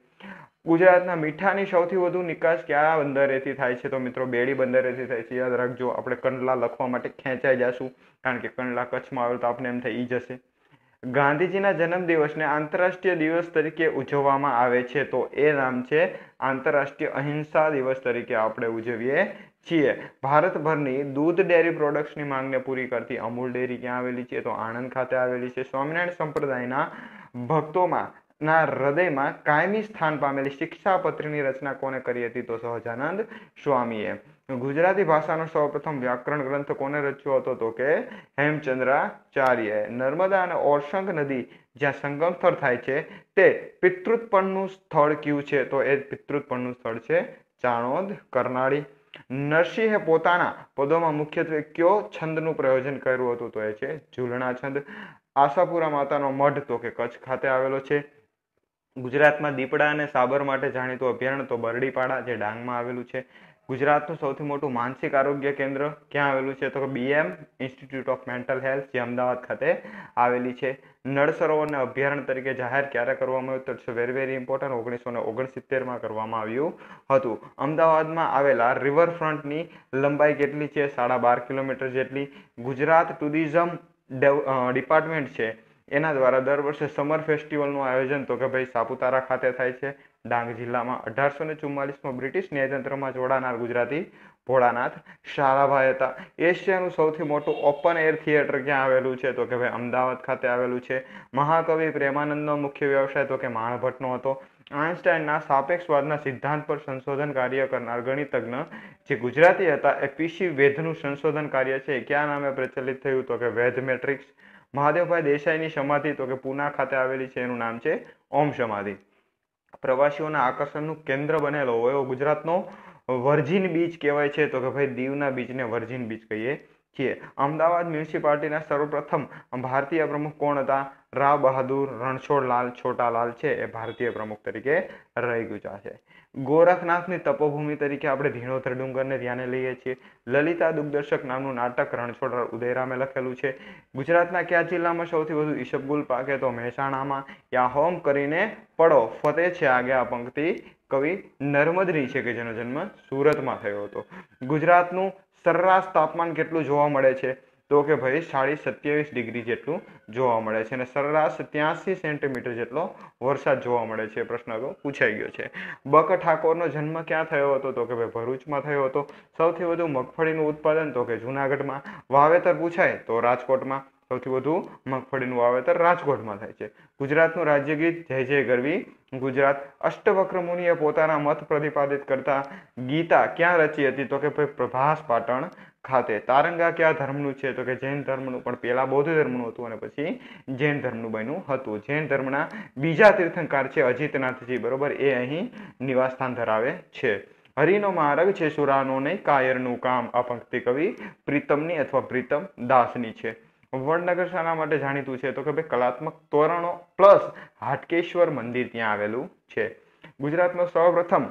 A: ગુજરાતના મીઠાની સૌથી વધુ નિકાસ કયા બંદરેથી થાય છે તો મિત્રો બેડી બંદરેથી થાય છે યાદ રાખજો આપણે કંડલા લખવા માટે ખેંચાઈ જશું કારણ કે કંડલા કચ્છમાં આવેલ તો આપણે એમ થઈ જશે ગાંધીજીના જન્મદિવસને આંતરરાષ્ટ્રીય દિવસ તરીકે ઉજવવામાં આવે છે તો એ નામ છે આંતરરાષ્ટ્રીય અહિંસા દિવસ તરીકે આપણે ઉજવીએ છીએ ભારતભરની દૂધ ડેરી પ્રોડક્ટ્સની માંગને પૂરી કરતી અમૂલ ડેરી ક્યાં આવેલી છે તો આણંદ ખાતે આવેલી છે સ્વામિનારાયણ સંપ્રદાયના ભક્તોમાં ના હૃદયમાં કાયમી સ્થાન પામેલી શિક્ષાપત્રીની રચના કોને કરી હતી તો સહજાનંદ સ્વામીએ ગુજરાતી ભાષાનો સૌપ્રથમ વ્યાકરણ ગ્રંથ કોને રચ્યો હતો તો કે હેમચંદ્રાચાર્યએ નર્મદા અને ઓરસંગ નદી જ્યાં સંગમ સ્થળ થાય છે તે પિતૃત્પણનું સ્થળ કયું છે તો એ પિતૃત્પણનું સ્થળ છે ચાણોદ કરનાળી નરસિંહે પોતાના પદોમાં મુખ્યત્વે કયો છંદનું પ્રયોજન કર્યું હતું તો એ છે ઝૂલણા છંદ આશાપુરા માતાનો મઢ તો કે કચ્છ ખાતે આવેલો છે ગુજરાતમાં દીપડા અને સાબર માટે જાણીતું અભયારણ્ય તો બરડીપાડા જે ડાંગમાં આવેલું છે ગુજરાતનું સૌથી મોટું માનસિક આરોગ્ય કેન્દ્ર ક્યાં આવેલું છે તો કે B M institute of mental health જે અમદાવાદ ખાતે આવેલી છે નળ સરોવરને અભયારણ્ય તરીકે જાહેર ક્યારે કરવામાં આવ્યું તો વેરી વેરી ઇમ્પોર્ટન્ટ ઓગણીસો ને ઓગણસિત્તેરમાં કરવામાં આવ્યું હતું અમદાવાદમાં આવેલા રિવરફ્રન્ટની લંબાઈ કેટલી છે સાડા બાર કિલોમીટર જેટલી ગુજરાત ટુરિઝમ ડિપાર્ટમેન્ટ છે એના દ્વારા દર વર્ષે સમર ફેસ્ટિવલનું આયોજન તો કે ભાઈ સાપુતારા ખાતે થાય છે ડાંગ જિલ્લામાં અઢારસો ને ચુમ્માલીસમાં બ્રિટિશ ન્યાયતંત્રમાં જોડાનાર ગુજરાતી ભોળાનાથ શાળાભાઈ હતા એશિયાનું સૌથી મોટું ઓપન એર થિયેટર ક્યાં આવેલું છે તો કે ભાઈ અમદાવાદ ખાતે આવેલું છે મહાકવિ પ્રેમાનંદનો મુખ્ય વ્યવસાય તો કે માણભટ્ટનો હતો આઇન્સ્ટાઇનના સાપેક્ષવાદના સિદ્ધાંત પર સંશોધન કાર્ય કરનાર ગણિતજ્ઞ જે ગુજરાતી હતા એ પીસી વેધનું સંશોધન કાર્ય છે ક્યાં નામે પ્રચલિત થયું તો કે વેધ મેટ્રિક્સ મહાદેવભાઈ દેસાઈની સમાધિ તો કે પૂના ખાતે આવેલી છે એનું નામ છે ઓમ સમાધિ પ્રવાસીઓના આકર્ષણનું કેન્દ્ર બનેલો હોય એવો ગુજરાતનો વર્જિન બીચ કહેવાય છે તો કે ભાઈ દીવના બીચને વર્જિન બીચ કહીએ છીએ અમદાવાદ મ્યુનિસિપાલિટીના સર્વપ્રથમ ભારતીય પ્રમુખ કોણ હતા રાવ બહાદુર રણછોડલાલ છોટાલાલ છે એ ભારતીય પ્રમુખ તરીકે રહી ગયું છે ગોરખનાથની તપોભૂમિ તરીકે આપણે ધીણોધર ડુંગરને ધ્યાને લઈએ છીએ લલિતા દુગ્દર્શક નામનું નાટક રણછોડરાવ ઉદયરામે લખેલું છે ગુજરાતના કયા જિલ્લામાં સૌથી વધુ ઈશબગુલ પાકે તો મહેસાણામાં યા હોમ કરીને પડો ફતે છે આગે આ પંક્તિ કવિ નર્મદરી છે કે જેનો જન્મ સુરતમાં થયો હતો ગુજરાતનું સરરાશ તાપમાન કેટલું જોવા મળે છે તો કે ભાઈ સાડી સત્યાવીસ ડિગ્રી જેટલું જોવા મળે છે અને સરેરાશ ત્યાંસી સેન્ટીમીટર જેટલો વરસાદ જોવા મળે છે પ્રશ્ન અગાઉ પૂછાઈ ગયો છે બક ઠાકોરનો જન્મ ક્યાં થયો હતો તો કે ભાઈ ભરૂચમાં થયો હતો સૌથી વધુ મગફળીનું ઉત્પાદન તો કે જૂનાગઢમાં વાવેતર પૂછાય તો રાજકોટમાં સૌથી વધુ મગફળીનું વાવેતર રાજકોટમાં થાય છે ગુજરાતનું રાજ્ય ગીત જય જય ગરવી ગુજરાત અષ્ટવક્ર મુનિએ પોતાના મત પ્રતિપાદિત કરતા ગીતા ક્યાં રચી હતી તો કે ભાઈ પ્રભાસ પાટણ ખાતે તારંગા કયા ધર્મનું છે તો કે જૈન ધર્મનું પણ પહેલા બૌદ્ધ ધર્મનું હતું અને પછી જૈન ધર્મનું બન્યું હતું જૈન ધર્મના બીજા તીર્થંકાર છે અજીતનાથજી બરોબર એ અહીં નિવાસસ્થાન ધરાવે છે હરિનો માર્ગ છે સુરાનો નહીં કાયરનું કામ આ પંક્તિ કવિ પ્રીતમની અથવા પ્રીતમ દાસની છે વડનગર શાના માટે જાણીતું છે તો કે ભાઈ કલાત્મક તોરણો પ્લસ હાટકેશ્વર મંદિર ત્યાં આવેલું છે ગુજરાતમાં સૌપ્રથમ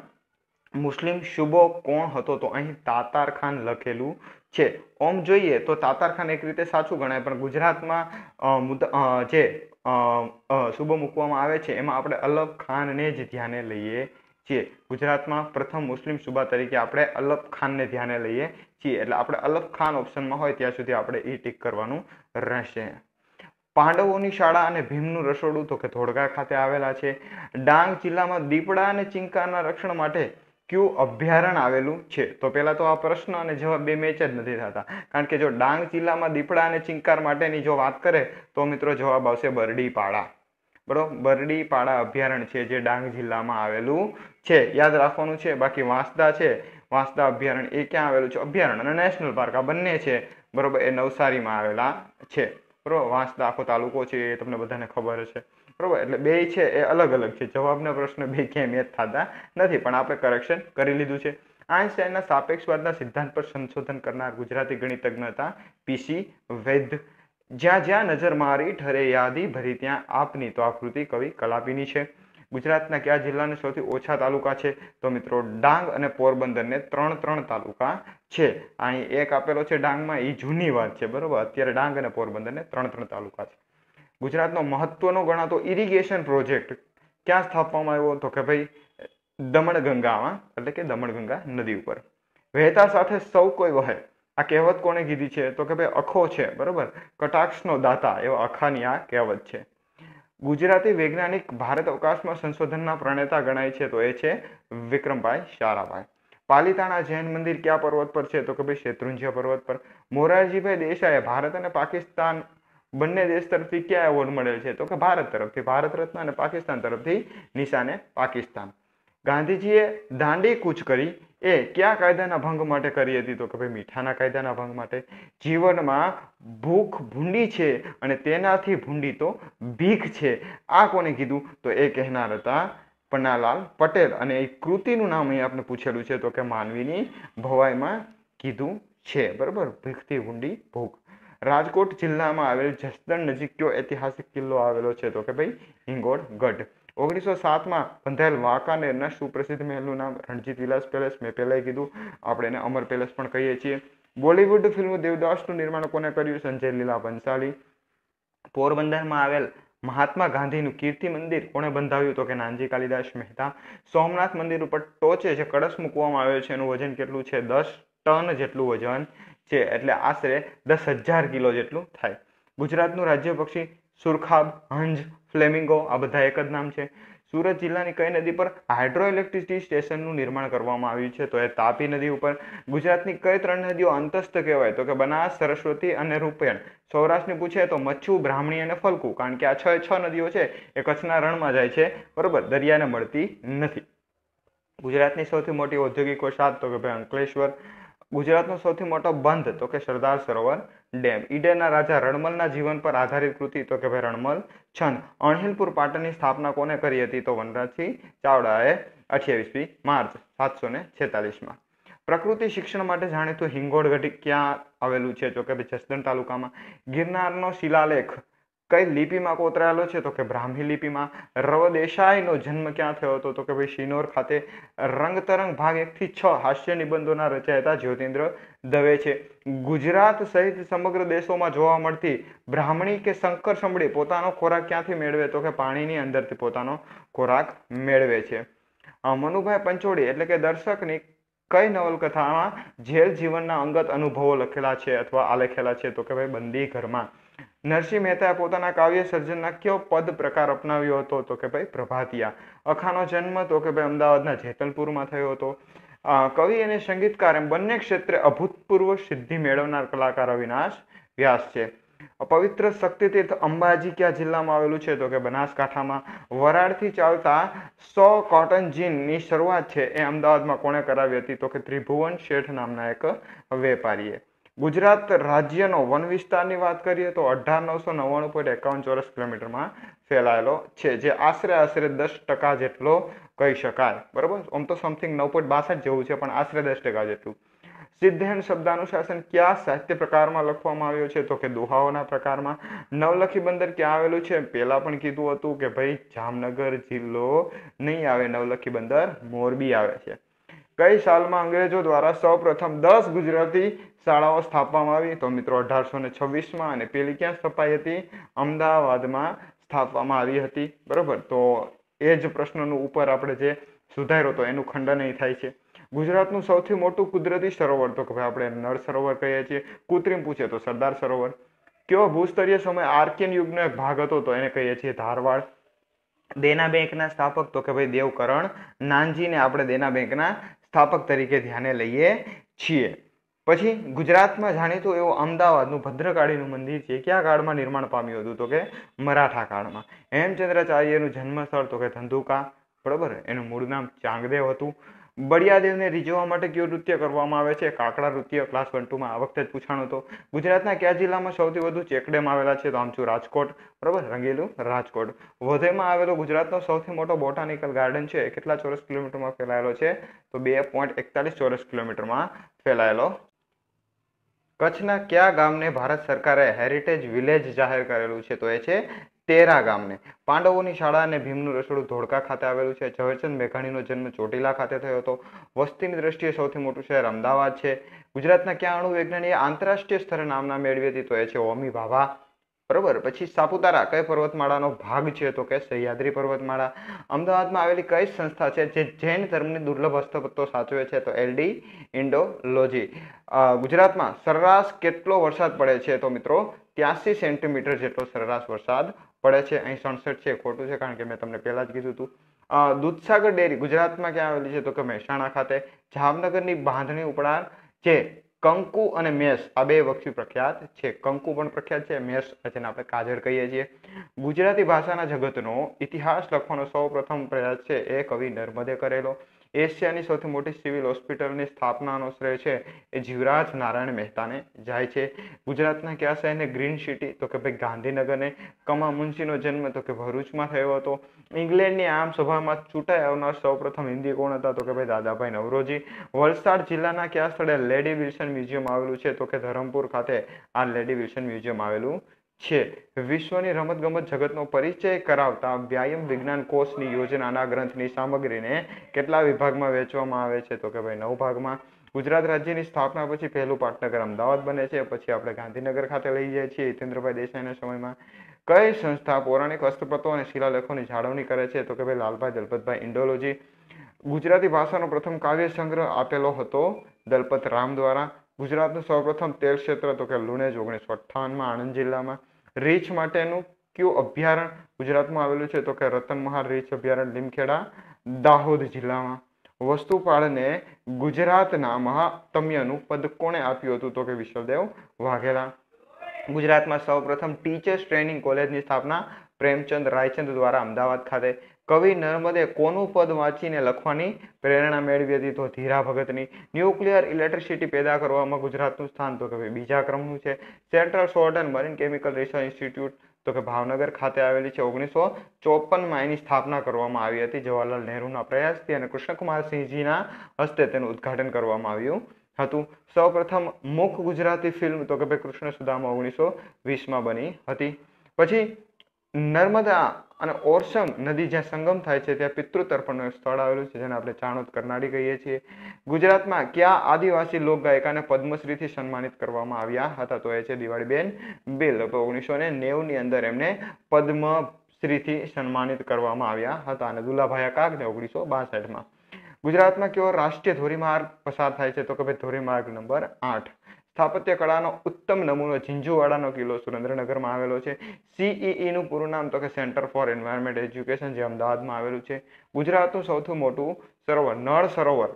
A: મુસ્લિમ શુભો કોણ હતો તો અહીં તાતાર ખાન લખેલું છે ઓમ જોઈએ તો તાતારખાન એક રીતે સાચું ગણાય પણ ગુજરાતમાં જે સૂબો મૂકવામાં આવે છે એમાં આપણે અલબ ખાનને જ ધ્યાને લઈએ છીએ ગુજરાતમાં પ્રથમ મુસ્લિમ સૂબા તરીકે આપણે અલબ ખાનને ધ્યાને લઈએ છીએ એટલે આપણે અલબ ખાન ઓપ્શનમાં હોય ત્યાં સુધી આપણે એ ટીક કરવાનું રહેશે પાંડવોની શાળા અને ભીમનું રસોડું તો કે ધોળકા ખાતે આવેલા છે ડાંગ જિલ્લામાં દીપડા અને ચિંકાના રક્ષણ માટે ક્યુ અભયારણ્ય આવેલું છે તો પહેલાં તો આ પ્રશ્ન અને જવાબ બે મેચ જ નથી થતા કારણ કે જો ડાંગ જિલ્લામાં દીપડા અને ચિંકાર માટેની જો વાત કરે તો મિત્રો જવાબ આવશે બરડીપાડા બરાબર બરડીપાડા અભયારણ્ય છે જે ડાંગ જિલ્લામાં આવેલું છે યાદ રાખવાનું છે બાકી વાંસદા છે વાંસદા અભયારણ્ય એ ક્યાં આવેલું છે અભયારણ્ય અને નેશનલ પાર્ક આ બંને છે બરાબર એ નવસારીમાં આવેલા છે બરાબર વાંસદા આખો તાલુકો છે એ તમને બધાને ખબર છે બરાબર એટલે બે છે એ અલગ અલગ છે જવાબના પ્રશ્ન બે ક્યાંય મેચ થતા નથી પણ આપણે કરેક્શન કરી લીધું છે આઈન્સ્ટાઈનના સાપેક્ષવાદના સિદ્ધાંત પર સંશોધન કરનાર ગુજરાતી ગણિતજ્ઞ હતા પીસી વૈદ જ્યાં જ્યાં નજર મારી ઠરે યાદી ભરી ત્યાં આપની તો આકૃતિ કવિ કલાપીની છે ગુજરાતના કયા જિલ્લાને સૌથી ઓછા તાલુકા છે તો મિત્રો ડાંગ અને પોરબંદરને ત્રણ ત્રણ તાલુકા છે અહીં એક આપેલો છે ડાંગમાં એ જૂની વાત છે બરાબર અત્યારે ડાંગ અને પોરબંદરને ત્રણ ત્રણ તાલુકા છે ગુજરાતનો મહત્વનો ગણાતો ઇરિગેશન પ્રોજેક્ટ ક્યાં સ્થાપવામાં આવ્યો તો કે ભાઈ દમણગંગામાં એટલે કે દમણગંગા નદી ઉપર વહેતા સાથે સૌ કોઈ વહે આ કહેવત કોણે કીધી છે તો કે ભાઈ અખો છે બરોબર કટાક્ષનો દાતા એવા અખાની આ કહેવત છે ગુજરાતી વૈજ્ઞાનિક ભારત અવકાશમાં સંશોધનના પ્રણેતા ગણાય છે તો એ છે વિક્રમભાઈ શારાભાઈ પાલિતાણા જૈન મંદિર કયા પર્વત પર છે તો કે ભાઈ શેત્રુંજ્ય પર્વત પર મોરારજીભાઈ દેસાઈએ ભારત અને પાકિસ્તાન બંને દેશ તરફથી કયા એવોર્ડ મળેલ છે તો કે ભારત તરફથી ભારત રત્ન અને પાકિસ્તાન તરફથી નિશાને પાકિસ્તાન ગાંધીજીએ દાંડી કૂચ કરી એ કયા કાયદાના ભંગ માટે કરી હતી તો કે ભાઈ મીઠાના કાયદાના ભંગ માટે જીવનમાં ભૂખ ભૂંડી છે અને તેનાથી ભૂંડી તો ભીખ છે આ કોને કીધું તો એ કહેનાર હતા પન્નાલાલ પટેલ અને એ કૃતિનું નામ અહીં આપણે પૂછેલું છે તો કે માનવીની ભવાઈમાં કીધું છે બરાબર ભીખથી ભૂંડી ભૂખ રાજકોટ જિલ્લામાં આવેલ જસદણ નજીક કયો ઐતિહાસિક કિલ્લો આવેલો છે તો કે ભાઈ હિંગોળ ગઢ ઓગણીસો સાતમાં બંધાયેલ વાંકાનેરના સુપ્રસિદ્ધ મહેલનું નામ રણજીત વિલાસ પેલેસ મેં પહેલાંય કીધું આપણે એને અમર પેલેસ પણ કહીએ છીએ બોલિવૂડ ફિલ્મ દેવદાસનું નિર્માણ કોને કર્યું સંજય લીલા ભંસાલી પોરબંદરમાં આવેલ મહાત્મા ગાંધીનું કીર્તિ મંદિર કોણે બંધાવ્યું તો કે નાનજી કાલિદાસ મહેતા સોમનાથ મંદિર ઉપર ટોચે જે કળશ મૂકવામાં આવ્યો છે એનું વજન કેટલું છે દસ ટન જેટલું વજન છે એટલે આશરે દસ હજાર કિલો જેટલું થાય ગુજરાતનું રાજ્ય પક્ષી સુરખાબ હંજ ફ્લેમિંગો આ બધા એક જ નામ છે સુરત જિલ્લાની કઈ નદી પર હાઇડ્રો ઇલેક્ટ્રિસિટી સ્ટેશનનું નિર્માણ કરવામાં આવ્યું છે તો એ તાપી નદી ઉપર ગુજરાતની કઈ ત્રણ નદીઓ અંતસ્થ કહેવાય તો કે બનાસ સરસ્વતી અને રૂપેણ સૌરાષ્ટ્રની પૂછે તો મચ્છુ બ્રાહ્મણી અને ફલકુ કારણ કે આ છ છ નદીઓ છે એ કચ્છના રણમાં જાય છે બરોબર દરિયાને મળતી નથી ગુજરાતની સૌથી મોટી ઔદ્યોગિક વસાહત તો કે ભાઈ અંકલેશ્વર ગુજરાતનો સૌથી મોટો બંધ તો કે સરદાર સરોવર ડેમ ઈડેના રાજા રણમલના જીવન પર આધારિત કૃતિ તો કે ભાઈ રણમલ છંદ અણહિલપુર પાટણની સ્થાપના કોને કરી હતી તો વનરાજસિંહ ચાવડાએ અઠ્યાવીસમી માર્ચ સાતસો ને છેતાલીસમાં પ્રકૃતિ શિક્ષણ માટે જાણીતું હિંગોળ ગઢ ક્યાં આવેલું છે જો કે ભાઈ જસદણ તાલુકામાં ગિરનારનો શિલાલેખ કઈ લિપિમાં કોતરાયેલો છે તો કે બ્રાહ્મી લિપિમાં રવદેસાઈનો જન્મ ક્યાં થયો હતો તો કે ભાઈ શિનોર ખાતે રંગતરંગ ભાગ એકથી છ હાસ્ય નિબંધોના રચયતા જ્યોતિન્દ્ર દવે છે ગુજરાત સહિત સમગ્ર દેશોમાં જોવા મળતી બ્રાહ્મણી કે શંકર સંભળી પોતાનો ખોરાક ક્યાંથી મેળવે તો કે પાણીની અંદરથી પોતાનો ખોરાક મેળવે છે મનુભાઈ પંચોડી એટલે કે દર્શકની કઈ નવલકથામાં જેલ જીવનના અંગત અનુભવો લખેલા છે અથવા આલેખેલા છે તો કે ભાઈ બંદી ઘરમાં નરસિંહ મહેતાએ પોતાના કાવ્ય સર્જનના કયો પદ પ્રકાર અપનાવ્યો હતો તો કે ભાઈ પ્રભાતિયા અખાનો જન્મ તો કે ભાઈ અમદાવાદના જેતલપુરમાં થયો હતો કવિ અને સંગીતકાર એમ બંને ક્ષેત્રે અભૂતપૂર્વ સિદ્ધિ મેળવનાર કલાકાર અવિનાશ વ્યાસ છે પવિત્ર શક્તિ તીર્થ અંબાજી કયા જિલ્લામાં આવેલું છે તો કે બનાસકાંઠામાં વરાળથી ચાલતા સો કોટન જીનની શરૂઆત છે એ અમદાવાદમાં કોણે કરાવી હતી તો કે ત્રિભુવન શેઠ નામના એક વેપારીએ ગુજરાત રાજ્યનો વન વિસ્તારની વાત કરીએ તો અઢાર નવસો નવ્વાણું પોઈન્ટ એકાવન ચોરસ કિલોમીટરમાં ફેલાયેલો છે જે આશરે આશરે દસ ટકા જેટલો કહી શકાય બરાબર આમ તો સમથિંગ નવ પોઈન્ટ બાસઠ જેવું છે પણ આશરે દસ ટકા જેટલું સિદ્ધેન શબ્દાનુશાસન કયા સાહિત્ય પ્રકારમાં લખવામાં આવ્યો છે તો કે દોહાઓના પ્રકારમાં નવલખી બંદર ક્યાં આવેલું છે પહેલાં પણ કીધું હતું કે ભાઈ જામનગર જિલ્લો નહીં આવે નવલખી બંદર મોરબી આવે છે કઈ સાલમાં અંગ્રેજો દ્વારા સૌપ્રથમ દસ ગુજરાતી શાળાઓ સ્થાપવામાં આવી તો મિત્રો અઢારસો ને છવ્વીસમાં અને પેલી ક્યાં સ્થપાઈ હતી અમદાવાદમાં સ્થાપવામાં આવી હતી બરાબર તો એ જ પ્રશ્નનું ઉપર આપણે જે સુધાર્યો તો એનું ખંડન અહીં થાય છે ગુજરાતનું સૌથી મોટું કુદરતી સરોવર તો કે ભાઈ આપણે નળ સરોવર કહીએ છીએ કૃત્રિમ પૂછે તો સરદાર સરોવર કેવો ભૂસ્તરીય સમય આર્કિયન યુગનો એક ભાગ હતો તો એને કહીએ છીએ ધારવાડ દેના બેંકના સ્થાપક તો કે ભાઈ દેવકરણ નાનજીને આપણે દેના બેંકના સ્થાપક તરીકે ધ્યાને લઈએ છીએ પછી ગુજરાતમાં જાણીતું એવું અમદાવાદનું ભદ્રકાળીનું મંદિર છે ક્યાં કાળમાં નિર્માણ પામ્યું હતું તો કે મરાઠા કાળમાં હેમચંદ્રાચાર્યનું જન્મસ્થળ તો કે ધંધુકા બરાબર એનું મૂળ નામ ચાંગદેવ હતું બળિયાદેવને રીઝવવા માટે કયું નૃત્ય કરવામાં આવે છે કાકડા નૃત્ય ક્લાસ વન ટુમાં આ વખતે જ પૂછાણું તો ગુજરાતના કયા જિલ્લામાં સૌથી વધુ ચેકડેમ આવેલા છે તો આમ રાજકોટ બરાબર રંગેલું રાજકોટ વધેમાં આવેલો ગુજરાતનો સૌથી મોટો બોટાનિકલ ગાર્ડન છે કેટલા ચોરસ કિલોમીટરમાં ફેલાયેલો છે તો બે પોઈન્ટ એકતાલીસ ચોરસ કિલોમીટરમાં ફેલાયેલો કચ્છના કયા ગામને ભારત સરકારે હેરિટેજ વિલેજ જાહેર કરેલું છે તો એ છે તેરા ગામને પાંડવોની શાળા અને ભીમનું રસોડું ધોળકા ખાતે આવેલું છે ઝવેરચંદ મેઘાણીનો જન્મ ચોટીલા ખાતે થયો હતો વસ્તીની દ્રષ્ટિએ સૌથી મોટું શહેર અમદાવાદ છે ગુજરાતના ક્યાં અણુ વૈજ્ઞાનિકે આંતરરાષ્ટ્રીય સ્તરે નામના મેળવી હતી તો એ છે ઓમી ભાભા બરોબર પછી સાપુતારા કઈ પર્વતમાળાનો ભાગ છે તો કે સહ્યાદ્રી પર્વતમાળા અમદાવાદમાં આવેલી કઈ સંસ્થા છે જે જૈન ધર્મની દુર્લભ હસ્તપત્રો સાચવે છે તો એલડી ઇન્ડોલોજી ગુજરાતમાં સરેરાશ કેટલો વરસાદ પડે છે તો મિત્રો ત્યાસી સેન્ટીમીટર જેટલો સરેરાશ વરસાદ પડે છે અહીં સણસઠ છે ખોટું છે કારણ કે મેં તમને પહેલાં જ કીધું હતું દૂધસાગર ડેરી ગુજરાતમાં ક્યાં આવેલી છે તો કે મહેસાણા ખાતે જામનગરની બાંધણી ઉપરાંત જે કંકુ અને મેસ આ બે વક્ષી પ્રખ્યાત છે કંકુ પણ પ્રખ્યાત છે મેષ જેને આપણે કાજર કહીએ છીએ ગુજરાતી ભાષાના જગતનો ઇતિહાસ લખવાનો સૌ પ્રથમ પ્રયાસ છે એ કવિ નર્મદે કરેલો એશિયાની સૌથી મોટી સિવિલ હોસ્પિટલની સ્થાપનાનો શ્રેય છે એ જીવરાજ નારાયણ મહેતાને જાય છે ગુજરાતના કયા શહેરને ગ્રીન સિટી તો કે ભાઈ ગાંધીનગરને કમા મુનશીનો જન્મ તો કે ભરૂચમાં થયો હતો ઇંગ્લેન્ડની આમ સભામાં ચૂંટાઈ આવનાર સૌપ્રથમ હિન્દી કોણ હતા તો કે ભાઈ દાદાભાઈ નવરોજી વલસાડ જિલ્લાના કયા સ્થળે લેડી વિલ્સન મ્યુઝિયમ આવેલું છે તો કે ધરમપુર ખાતે આ લેડી વિલ્સન મ્યુઝિયમ આવેલું છે વિશ્વની રમતગમત જગતનો પરિચય કરાવતા વ્યાયામ વિજ્ઞાન કોષની યોજનાના ગ્રંથની સામગ્રીને કેટલા વિભાગમાં વહેંચવામાં આવે છે તો કે ભાઈ નવ ભાગમાં ગુજરાત રાજ્યની સ્થાપના પછી પહેલું પાટનગર અમદાવાદ બને છે પછી આપણે ગાંધીનગર ખાતે લઈ જઈએ છીએ હિતેન્દ્રભાઈ દેસાઈના સમયમાં કઈ સંસ્થા પૌરાણિક હસ્તપ્રતો અને શિલાલેખોની જાળવણી કરે છે તો કે ભાઈ લાલભાઈ દલપતભાઈ ઇન્ડોલોજી ગુજરાતી ભાષાનો પ્રથમ કાવ્ય સંગ્રહ આપેલો હતો દલપત રામ દ્વારા ગુજરાતનું સૌપ્રથમ તેલ ક્ષેત્ર તો કે લુણેજ ઓગણીસો અઠ્ઠાવનમાં આણંદ જિલ્લામાં રીંછ માટેનું કયું અભ્યારણ ગુજરાતમાં આવેલું છે તો કે રતન રતનમહાલ રીછ અભયારણ્ય લીમખેડા દાહોદ જિલ્લામાં વસ્તુપાળને ગુજરાતના મહાતમ્યનું પદ કોણે આપ્યું હતું તો કે વિશ્વદેવ વાઘેલા ગુજરાતમાં સૌપ્રથમ ટીચર્સ ટ્રેનિંગ કોલેજની સ્થાપના પ્રેમચંદ રાયચંદ દ્વારા અમદાવાદ ખાતે કવિ નર્મદે કોનું પદ વાંચીને લખવાની પ્રેરણા મેળવી હતી તો ધીરા ભગતની ન્યુક્લિયર ઇલેક્ટ્રિસિટી પેદા કરવામાં ગુજરાતનું સ્થાન તો કે ભાઈ બીજા ક્રમનું છે central salt and marine chemical research institute તો કે ભાવનગર ખાતે આવેલી છે ઓગણીસો ચોપનમાં એની સ્થાપના કરવામાં આવી હતી જવાહરલાલ નહેરુના પ્રયાસથી અને કૃષ્ણકુમાર સિંહજીના હસ્તે તેનું ઉદ્ઘાટન કરવામાં આવ્યું હતું સૌપ્રથમ મુખ ગુજરાતી ફિલ્મ તો કે ભાઈ કૃષ્ણ સુદામા ઓગણીસો વીસમાં બની હતી પછી નર્મદા અને ઓરસમ નદી જ્યાં સંગમ થાય છે ત્યાં પિતૃતર્પણનું એક સ્થળ આવેલું છે જેને આપણે ચાણોદ કરનાળી કહીએ છીએ ગુજરાતમાં કયા આદિવાસી લોક ગાયકાને પદ્મશ્રીથી સન્માનિત કરવામાં આવ્યા હતા તો એ છે દિવાળીબેન બિલ તો ઓગણીસો ને નેવુંની અંદર એમને પદ્મશ્રીથી સન્માનિત કરવામાં આવ્યા હતા અને દુલાભાઈ કાગને ઓગણીસો બાસઠમાં ગુજરાતમાં કેવો રાષ્ટ્રીય ધોરીમાર્ગ પસાર થાય છે તો કે ભાઈ ધોરીમાર્ગ નંબર આઠ સ્થાપત્ય કળાનો ઉત્તમ નમૂનો ઝીંઝુવાડાનો કિલ્લો સુરેન્દ્રનગરમાં આવેલો છે સીઈઈનું e e પૂરું નામ તો કે સેન્ટર ફોર એન્વાયરમેન્ટ એજ્યુકેશન જે અમદાવાદમાં આવેલું છે ગુજરાતનું સૌથી મોટું સરોવર નળ સરોવર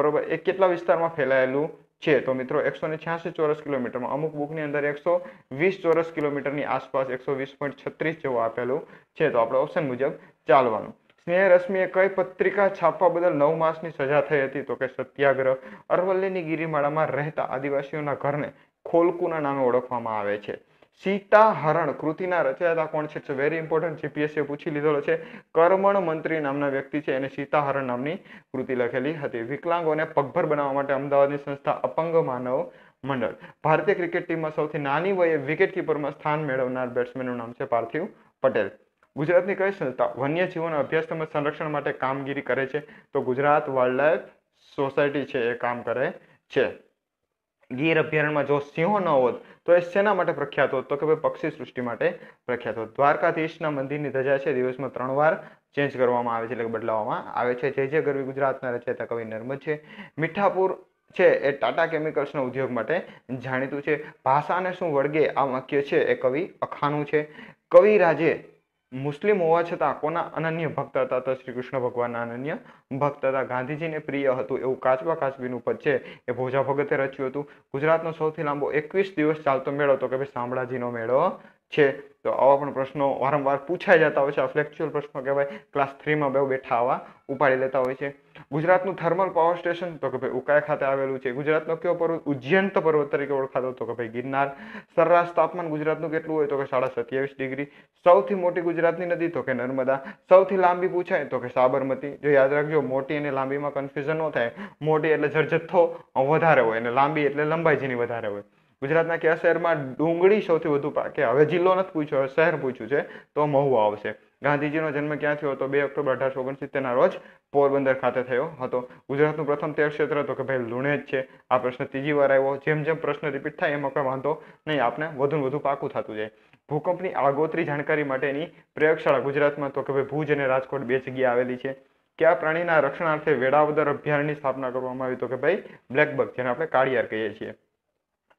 A: બરોબર એ કેટલા વિસ્તારમાં ફેલાયેલું છે તો મિત્રો એકસો ને છ્યાસી ચોરસ કિલોમીટરમાં અમુક બુકની અંદર એકસો વીસ ચોરસ કિલોમીટરની આસપાસ એકસો વીસ પોઈન્ટ છત્રીસ જેવું આપેલું છે તો આપણે ઓપ્શન મુજબ ચાલવાનું સ્નેહરશ્મિએ કઈ પત્રિકા છાપવા બદલ નવ માસની સજા થઈ હતી તો કે સત્યાગ્રહ અરવલ્લીની ગિરિમાળામાં રહેતા આદિવાસીઓના ઘરને ખોલકુના નામે ઓળખવામાં આવે છે સીતા હરણ કૃતિના રચયતા કોણ છે ઇટ્સ વેરી ઇમ્પોર્ટન્ટ જીપીએસસીએ પૂછી લીધેલો છે કર્મણ મંત્રી નામના વ્યક્તિ છે એને સીતા હરણ નામની કૃતિ લખેલી હતી વિકલાંગોને પગભર બનાવવા માટે અમદાવાદની સંસ્થા અપંગ માનવ મંડળ ભારતીય ક્રિકેટ ટીમમાં સૌથી નાની વયે વિકેટકીપરમાં સ્થાન મેળવનાર બેટ્સમેનનું નામ છે પાર્થિવ પટેલ ગુજરાતની કઈ સંસ્થા વન્ય જીવોના અભ્યાસ તેમજ સંરક્ષણ માટે કામગીરી કરે છે તો ગુજરાત વાઇલ્ડલાઇફ સોસાયટી છે એ કામ કરે છે ગીર અભયારણ્યમાં જો સિંહો ન હોત તો એ શેના માટે પ્રખ્યાત હોત તો કે ભાઈ પક્ષી સૃષ્ટિ માટે પ્રખ્યાત હોત દ્વારકાધીશના મંદિરની ધજા છે દિવસમાં ત્રણ વાર ચેન્જ કરવામાં આવે છે એટલે બદલાવવામાં આવે છે જે જે ગરવી ગુજરાતના રચયતા કવિ નર્મદ છે મીઠાપુર છે એ ટાટા કેમિકલ્સના ઉદ્યોગ માટે જાણીતું છે ભાષાને શું વળગે આ વાક્ય છે એ કવિ અખાનું છે કવિ રાજે મુસ્લિમ હોવા છતાં કોના અનન્ય ભક્ત હતા તો શ્રી કૃષ્ણ ભગવાનના અનન્ય ભક્ત હતા ગાંધીજીને પ્રિય હતું એવું કાચબા કાચબીનું પદ છે એ ભોજા ભગતે રચ્યું હતું ગુજરાતનો સૌથી લાંબો એકવીસ દિવસ ચાલતો મેળો તો કે ભાઈ શામળાજીનો મેળો છે તો આવા પણ પ્રશ્નો વારંવાર પૂછાઈ જતા હોય છે આ ફ્લેક્ચ્યુઅલ પ્રશ્નો કહેવાય ક્લાસ થ્રીમાં બે બેઠા આવા ઉપાડી લેતા હોય છે ગુજરાતનું થર્મલ પાવર સ્ટેશન તો કે ભાઈ ઉકાય ખાતે આવેલું છે ગુજરાતનો કયો પર્વત ઉજ્જૈનત પર્વત તરીકે ઓળખાતો તો કે ભાઈ ગિરનાર સરરાશ તાપમાન ગુજરાતનું કેટલું હોય તો કે સાડા સત્યાવીસ ડિગ્રી સૌથી મોટી ગુજરાતની નદી તો કે નર્મદા સૌથી લાંબી પૂછાય તો કે સાબરમતી જો યાદ રાખજો મોટી અને લાંબીમાં કન્ફ્યુઝન ન થાય મોટી એટલે જરજથ્થો વધારે હોય અને લાંબી એટલે લંબાઈ જેની વધારે હોય ગુજરાતના કયા શહેરમાં ડુંગળી સૌથી વધુ પાકે હવે જિલ્લો નથી પૂછ્યો શહેર પૂછ્યું છે તો મહુ આવશે ગાંધીજીનો જન્મ ક્યાં થયો હતો બે ઓક્ટોબર અઢારસો ઓગણસિત્તેરના રોજ પોરબંદર ખાતે થયો હતો ગુજરાતનું પ્રથમ તેર ક્ષેત્ર તો કે ભાઈ લુણેજ છે આ પ્રશ્ન ત્રીજી વાર આવ્યો જેમ જેમ પ્રશ્ન રિપીટ થાય એમાં કોઈ વાંધો નહીં આપણે વધુ ને વધુ પાકું થતું જાય ભૂકંપની આગોતરી જાણકારી માટેની પ્રયોગશાળા ગુજરાતમાં તો કે ભાઈ ભુજ અને રાજકોટ બે જગ્યાએ આવેલી છે કયા પ્રાણીના રક્ષણાર્થે વેળાવદર અભયારણ્યની સ્થાપના કરવામાં આવી તો કે ભાઈ બ્લેકબક જેને આપણે કાળિયાર કહીએ છીએ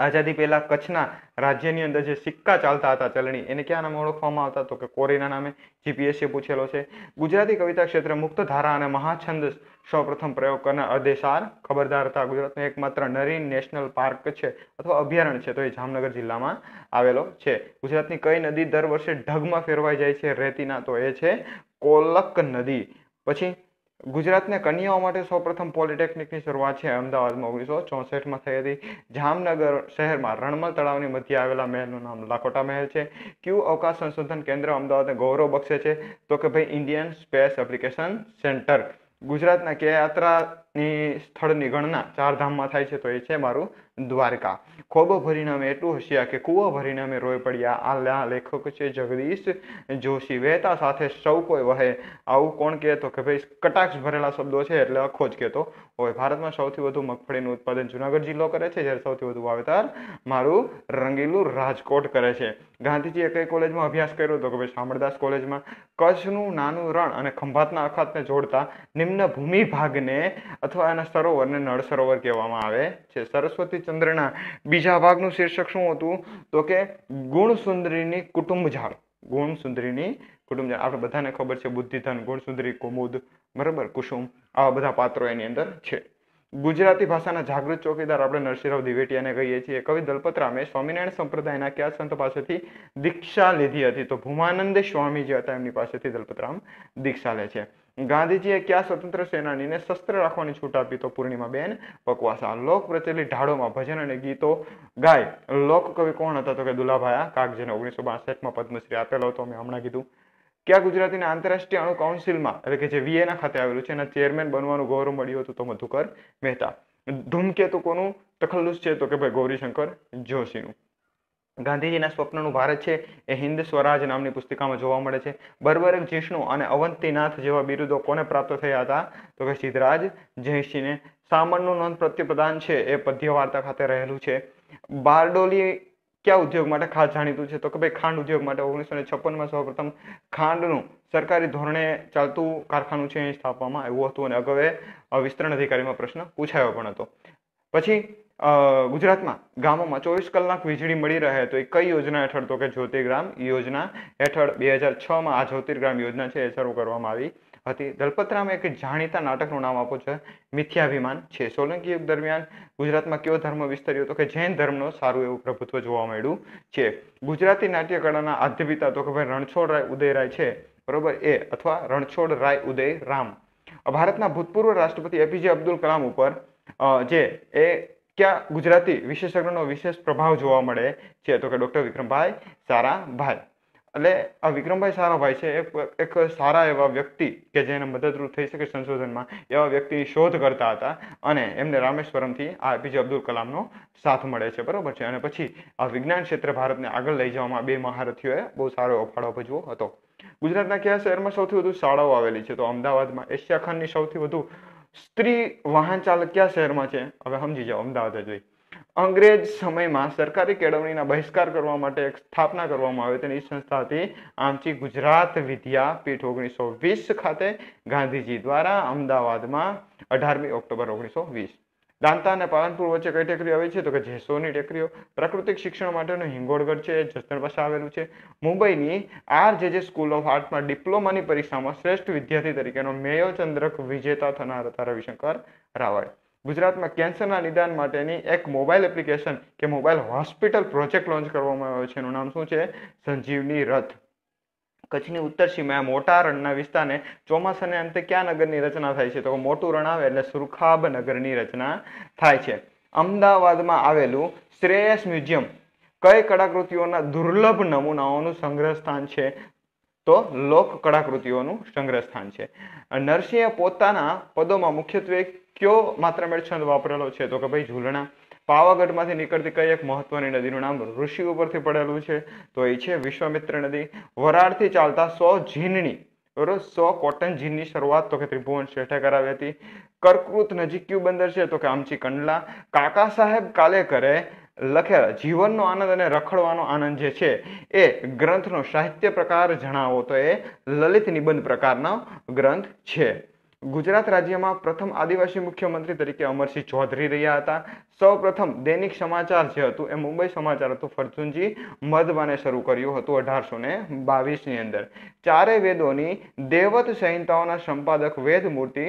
A: આઝાદી પહેલાં કચ્છના રાજ્યની અંદર જે સિક્કા ચાલતા હતા ચલણી એને ક્યાં નામે ઓળખવામાં આવતા તો કે કોરીના નામે જીપીએસએ પૂછેલો છે ગુજરાતી કવિતા ક્ષેત્રે મુક્ત ધારા અને મહાછંદ સૌપ્રથમ પ્રયોગ કરનાર અદેશાર ખબરદાર હતા ગુજરાતનો એકમાત્ર નરી નેશનલ પાર્ક છે અથવા અભયારણ્ય છે તો એ જામનગર જિલ્લામાં આવેલો છે ગુજરાતની કઈ નદી દર વર્ષે ઢગમાં ફેરવાઈ જાય છે રેતીના તો એ છે કોલક નદી પછી ગુજરાતને કન્યાઓ માટે સૌપ્રથમ પોલિટેકનિકની શરૂઆત છે અમદાવાદમાં ઓગણીસો ચોસઠમાં થઈ હતી જામનગર શહેરમાં રણમલ તળાવની મધ્ય આવેલા મહેલનું નામ લાખોટા મહેલ છે ક્યુ અવકાશ સંશોધન કેન્દ્ર અમદાવાદને ગૌરવ બક્ષે છે તો કે ભાઈ ઇન્ડિયન સ્પેસ એપ્લિકેશન સેન્ટર ગુજરાતના કે યાત્રા ની સ્થળની ગણના ચારધામમાં થાય છે તો એ છે મારું દ્વારકા ખોબો ભરીને અમે એટલું હસ્યા કે કૂવો ભરીને અમે રોઈ પડ્યા આ લેખક છે જગદીશ જોશી વહેતા સાથે સૌ કોઈ વહે આવું કોણ કહેતો કે ભાઈ કટાક્ષ ભરેલા શબ્દો છે એટલે અખો જ કહેતો હોય ભારતમાં સૌથી વધુ મગફળીનું ઉત્પાદન જુનાગઢ જિલ્લો કરે છે જ્યારે સૌથી વધુ વાવેતર મારું રંગીલું રાજકોટ કરે છે ગાંધીજીએ કઈ કોલેજમાં અભ્યાસ કર્યો હતો કે ભાઈ શામળદાસ કોલેજમાં કચ્છનું નાનું રણ અને ખંભાતના અખાતને જોડતા નિમ્ન ભૂમિ ભાગને અથવા એના સરોવરને નળ સરોવર કહેવામાં આવે છે સરસ્વતી ચંદ્રના બીજા ભાગનું શીર્ષક શું હતું તો કે ગુણસુંદરીની કુટુંબ ઝાડ ગુણસુંદરીની કુટુંબ ઝાડ આપણે બધાને ખબર છે બુદ્ધિધન ગુણસુંદરી કુમુદ બરાબર કુસુમ આવા બધા પાત્રો એની અંદર છે ગુજરાતી ભાષાના જાગૃત ચોકીદાર આપણે નરસિંહરાવ દિવેટિયાને કહીએ છીએ કવિ દલપતરામે સ્વામિનારાયણ સંપ્રદાયના કયા સંત પાસેથી દીક્ષા લીધી હતી તો ભૂમાનંદ સ્વામી જે હતા એમની પાસેથી દલપતરામ દીક્ષા લે છે ગાંધીજીએ ક્યાં સ્વતંત્ર સેનાનીને શસ્ત્ર રાખવાની છૂટ આપી તો બેન પકવાસા લોક પ્રચલિત ઢાળોમાં ભજન અને ગીતો ગાય લોક કવિ કોણ હતા તો કે દુલાભાયા કાગજને ઓગણીસો બાસઠમાં પદ્મશ્રી આપેલો હતો મેં હમણાં કીધું ક્યાં ગુજરાતીના આંતરરાષ્ટ્રીય અણુ કાઉન્સિલમાં એટલે કે જે વીએના ખાતે આવેલું છે એના ચેરમેન બનવાનું ગૌરવ મળ્યું હતું તો મધુકર મહેતા ધૂમકેતુ કોનું તખલ્લુસ છે તો કે ભાઈ ગૌરીશંકર જોશીનું ગાંધીજીના સ્વપ્નનું ભારત છે એ હિન્દ સ્વરાજ નામની પુસ્તિકામાં જોવા મળે છે બર્બરક જિષ્ણુ અને અવંતીનાથ જેવા બિરુદો કોને પ્રાપ્ત થયા હતા તો કે સિદ્ધરાજ જયસિંહને સામાનનું નોંધ પ્રત્યુપ્રદાન છે એ પદ્ય વાર્તા ખાતે રહેલું છે બારડોલી કયા ઉદ્યોગ માટે ખાસ જાણીતું છે તો કે ભાઈ ખાંડ ઉદ્યોગ માટે ઓગણીસો ને છપ્પનમાં સૌપ્રથમ ખાંડનું સરકારી ધોરણે ચાલતું કારખાનું છે એ સ્થાપવામાં આવ્યું હતું અને અગાઉ વિસ્તરણ અધિકારીમાં પ્રશ્ન પૂછાયો પણ હતો પછી ગુજરાતમાં ગામોમાં ચોવીસ કલાક વીજળી મળી રહે તો એ કઈ યોજના હેઠળ તો કે જ્યોતિર્ગ્રામ યોજના હેઠળ બે હજાર છમાં આ જ્યોતિર્ગ્રામ યોજના છે એ શરૂ કરવામાં આવી હતી દલપતરામ એક જાણીતા નાટકનું નામ આપો છે મિથ્યાભિમાન છે સોલંકી યુગ દરમિયાન ગુજરાતમાં કયો ધર્મ વિસ્તર્યો તો કે જૈન ધર્મનો સારું એવું પ્રભુત્વ જોવા મળ્યું છે ગુજરાતી નાટ્યકળાના આદ્યપિતા તો કે ભાઈ રણછોડરાય ઉદયરાય છે બરોબર એ અથવા રણછોડરાય ઉદય રામ ભારતના ભૂતપૂર્વ રાષ્ટ્રપતિ એપીજે અબ્દુલ કલામ ઉપર જે એ ક્યાં ગુજરાતી વિશેષજ્ઞનો વિશેષ પ્રભાવ જોવા મળે છે તો કે ડૉક્ટર વિક્રમભાઈ સારાભાઈ એટલે આ વિક્રમભાઈ સારાભાઈ છે એક એક સારા એવા વ્યક્તિ કે જેને મદદરૂપ થઈ શકે સંશોધનમાં એવા વ્યક્તિ શોધ કરતા હતા અને એમને રામેશ્વરમથી આ એપીજે અબ્દુલ કલામનો સાથ મળે છે બરાબર છે અને પછી આ વિજ્ઞાન ક્ષેત્રે ભારતને આગળ લઈ જવામાં બે મહારથીઓએ બહુ સારો એવો ફાળો ભજવો હતો ગુજરાતના કયા શહેરમાં સૌથી વધુ શાળાઓ આવેલી છે તો અમદાવાદમાં એશિયા ખાનની સૌથી વધુ સ્ત્રી વાહન ચાલક કયા શહેરમાં છે હવે સમજી જાઓ અમદાવાદ જ હોય અંગ્રેજ સમયમાં સરકારી કેળવણીના બહિષ્કાર કરવા માટે એક સ્થાપના કરવામાં આવી તેની સંસ્થા હતી આમથી ગુજરાત વિદ્યાપીઠ ઓગણીસો વીસ ખાતે ગાંધીજી દ્વારા અમદાવાદમાં અઢારમી ઓક્ટોબર ઓગણીસો વીસ દાંતા અને પાલનપુર વચ્ચે કઈ ટેકરીઓ આવી છે તો કે જેસોની ટેકરીઓ પ્રાકૃતિક શિક્ષણ માટેનું હિંગોળગઢ છે એ જસદણ પાસે આવેલું છે મુંબઈની આર જે જે સ્કૂલ ઓફ આર્ટમાં ડિપ્લોમાની પરીક્ષામાં શ્રેષ્ઠ વિદ્યાર્થી તરીકેનો મેયો ચંદ્રક વિજેતા થનાર હતા રવિશંકર રાવળ ગુજરાતમાં કેન્સરના નિદાન માટેની એક મોબાઈલ એપ્લિકેશન કે મોબાઈલ હોસ્પિટલ પ્રોજેક્ટ લોન્ચ કરવામાં આવ્યો છે એનું નામ શું છે સંજીવની રથ કચ્છની ઉત્તર સીમાએ મોટા રણના વિસ્તારને ચોમાસાને અંતે ક્યાં નગરની રચના થાય છે તો મોટું રણ આવે એટલે સુરખાબ નગરની રચના થાય છે અમદાવાદમાં આવેલું શ્રેયસ મ્યુઝિયમ કઈ કળાકૃતિઓના દુર્લભ નમૂનાઓનું સંગ્રહ સ્થાન છે તો લોક કળાકૃતિઓનું સંગ્રહ સ્થાન છે નરસિંહે પોતાના પદોમાં મુખ્યત્વે કયો માત્ર છંદ વાપરેલો છે તો કે ભાઈ ઝૂલણા પાવાગઢમાંથી નીકળતી કઈ એક મહત્વની નદીનું નામ ઋષિ ઉપરથી પડેલું છે તો એ છે વિશ્વામિત્ર નદી વરાળથી ચાલતા સો જીનની બરોબર સો કોટન જીનની શરૂઆત તો કે ત્રિભુવન શેઠે કરાવી હતી કર્કૃત નજીક ક્યુ બંદર છે તો કે આમચી કંડલા કાકા સાહેબ કાલેકરે લખેલા જીવનનો આનંદ અને રખડવાનો આનંદ જે છે એ ગ્રંથનો સાહિત્ય પ્રકાર જણાવો તો એ લલિત નિબંધ પ્રકારનો ગ્રંથ છે ગુજરાત રાજ્યમાં પ્રથમ આદિવાસી મુખ્યમંત્રી તરીકે અમરસિંહ ચૌધરી રહ્યા હતા સૌપ્રથમ દૈનિક સમાચાર જે હતું એ મુંબઈ સમાચાર હતું ફરચુનજી મધવાને શરૂ કર્યું હતું અઢારસો ને બાવીસની અંદર ચારેય વેદોની દેવત સંહિતાઓના સંપાદક વેદમૂર્તિ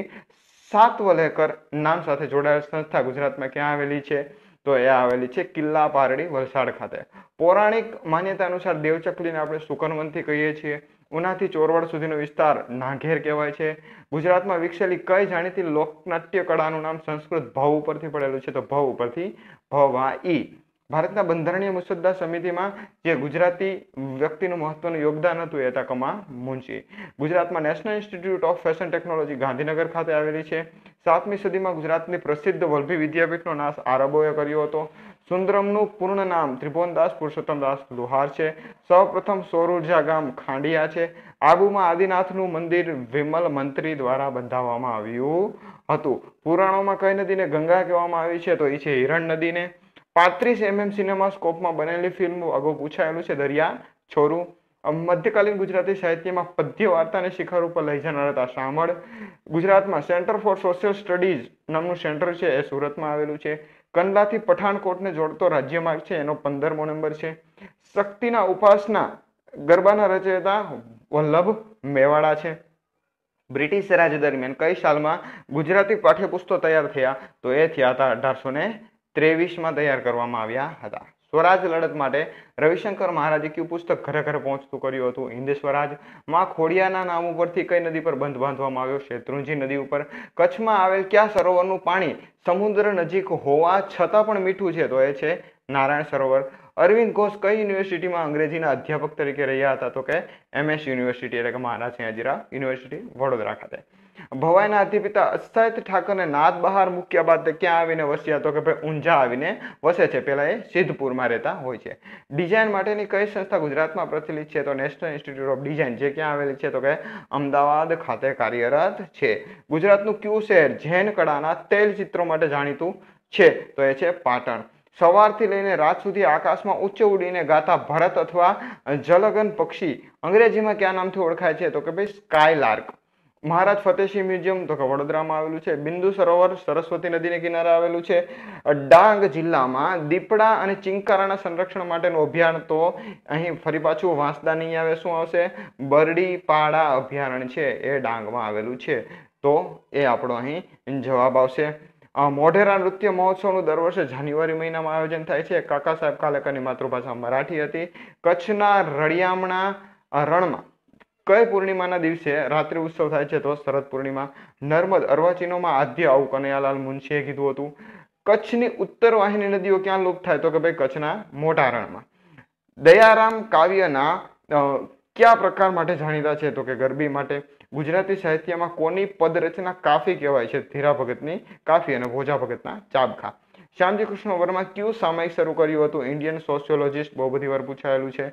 A: સાતવલેકર નામ સાથે જોડાયેલ સંસ્થા ગુજરાતમાં ક્યાં આવેલી છે તો એ આવેલી છે કિલ્લા પારડી વલસાડ ખાતે પૌરાણિક માન્યતા અનુસાર દેવચકલીને આપણે સુકનવંતી કહીએ છીએ ઉનાથી ચોરવાડ સુધીનો વિસ્તાર નાઘેર કહેવાય છે ગુજરાતમાં વિકસેલી કઈ જાણીતી લોકનાટ્ય કળાનું નામ સંસ્કૃત ભવ ઉપરથી પડેલું છે તો ભવ ઉપરથી ભવા ઈ ભારતના બંધારણીય મુસદ્દા સમિતિમાં જે ગુજરાતી વ્યક્તિનું મહત્વનું યોગદાન હતું એ તકમાં મુનશી ગુજરાતમાં national institute of fashion technology Gandhinagar ખાતે આવેલી છે સાતમી સદીમાં ગુજરાતની પ્રસિદ્ધ વલભી વિદ્યાપીઠનો નાશ આરબોએ કર્યો હતો સુંદરમનું પૂર્ણ નામ ત્રિભુવનદાસ પુરુષોત્તમદાસ લુહાર છે સૌપ્રથમ સોરુજા ગામ ખાંડિયા છે આબુમાં આદિનાથનું મંદિર વિમલ મંત્રી દ્વારા બંધાવવામાં આવ્યું હતું પુરાણોમાં કઈ નદીને ગંગા કહેવામાં આવી છે તો એ છે હિરણ નદીને પાંત્રીસ એમએમ સિનેમા સ્કોપમાં બનેલી ફિલ્મ અગાઉ પૂછાયેલું છે દરિયા છોરું મધ્યકાલીન ગુજરાતી સાહિત્યમાં પદ્ય વાર્તાને શિખર ઉપર લઈ જનાર હતા શામળ ગુજરાતમાં સેન્ટર ફોર સોશિયલ સ્ટડીઝ નામનું સેન્ટર છે એ સુરતમાં આવેલું છે કંડલાથી પઠાણકોટને જોડતો રાજ્ય માર્ગ છે એનો પંદરમો નંબર છે શક્તિના ઉપાસના ગરબાના રચયતા વલ્લભ મેવાડા છે બ્રિટિશ રાજ દરમિયાન કઈ સાલમાં ગુજરાતી પાઠ્યપુસ્તકો તૈયાર થયા તો એ થયા હતા અઢારસો ને ત્રેવીસમાં તૈયાર કરવામાં આવ્યા હતા સ્વરાજ લડત માટે રવિશંકર મહારાજે કયું પુસ્તક ઘરે ઘરે પહોંચતું કર્યું હતું હિન્દ સ્વરાજ માં ખોડિયાના નામ ઉપરથી કઈ નદી પર બંધ બાંધવામાં આવ્યો શેત્રુંજી નદી ઉપર કચ્છમાં આવેલ ક્યાં સરોવરનું પાણી સમુદ્ર નજીક હોવા છતાં પણ મીઠું છે તો એ છે નારાયણ સરોવર અરવિંદ ઘોષ કઈ યુનિવર્સિટીમાં અંગ્રેજીના અધ્યાપક તરીકે રહ્યા હતા તો કે એમએસ યુનિવર્સિટી એટલે કે મહારાજ હાજીરા યુનિવર્સિટી વડોદરા ખાતે ભવાઈના અધિપિતા અસ્થાયત ઠાકરને નાદ બહાર મૂક્યા બાદ ક્યાં આવીને વસ્યા તો કે ભાઈ ઊંઝા આવીને વસે છે પહેલાં એ સિદ્ધપુરમાં રહેતા હોય છે ડિઝાઇન માટેની કઈ સંસ્થા ગુજરાતમાં પ્રચલિત છે તો નેશનલ ઇન્સ્ટિટ્યૂટ ઓફ ડિઝાઇન જે ક્યાં આવેલી છે તો કે અમદાવાદ ખાતે કાર્યરત છે ગુજરાતનું ક્યુ શહેર જૈન કળાના તેલ ચિત્રો માટે જાણીતું છે તો એ છે પાટણ સવારથી લઈને રાત સુધી આકાશમાં ઉચ્ચ ઉડીને ગાતા ભારત અથવા જલગન પક્ષી અંગ્રેજીમાં કયા નામથી ઓળખાય છે તો કે ભાઈ સ્કાયલાર્ક મહારાજ ફતેહસિંહ મ્યુઝિયમ તો કે વડોદરામાં આવેલું છે બિંદુ સરોવર સરસ્વતી નદીને કિનારે આવેલું છે ડાંગ જિલ્લામાં દીપડા અને ચિંકારાના સંરક્ષણ માટેનું અભિયાન તો અહીં ફરી પાછું વાંસદા નહીં આવે શું આવશે બરડી પાડા અભયારણ્ય છે એ ડાંગમાં આવેલું છે તો એ આપણો અહીં જવાબ આવશે મોઢેરા નૃત્ય મહોત્સવનું દર વર્ષે જાન્યુઆરી મહિનામાં આયોજન થાય છે કાકા સાહેબ કાલેકરની માતૃભાષા મરાઠી હતી કચ્છના રળિયામણા રણમાં કઈ પૂર્ણિમાના દિવસે રાત્રિ ઉત્સવ થાય છે તો શરદ પૂર્ણિમા નર્મદ અર્વાચીનોમાં આદ્ય આવું કનૈયાલાલ મુનશીએ કીધું હતું કચ્છની ઉત્તર વાહિની નદીઓ ક્યાં લુપ્ત થાય તો કે ભાઈ કચ્છના મોટા રણમાં દયારામ કાવ્યના કયા પ્રકાર માટે જાણીતા છે તો કે ગરબી માટે ગુજરાતી સાહિત્યમાં કોની પદરચના કાફી કહેવાય છે ધીરા ભગતની કાફી અને ભોજા ભગતના ચાબખા શ્યામજી કૃષ્ણ વર્મા કયું સામાયિક શરૂ કર્યું હતું ઇન્ડિયન સોશિયોલોજિસ્ટ બહુ બધી વાર પૂછાયેલું છે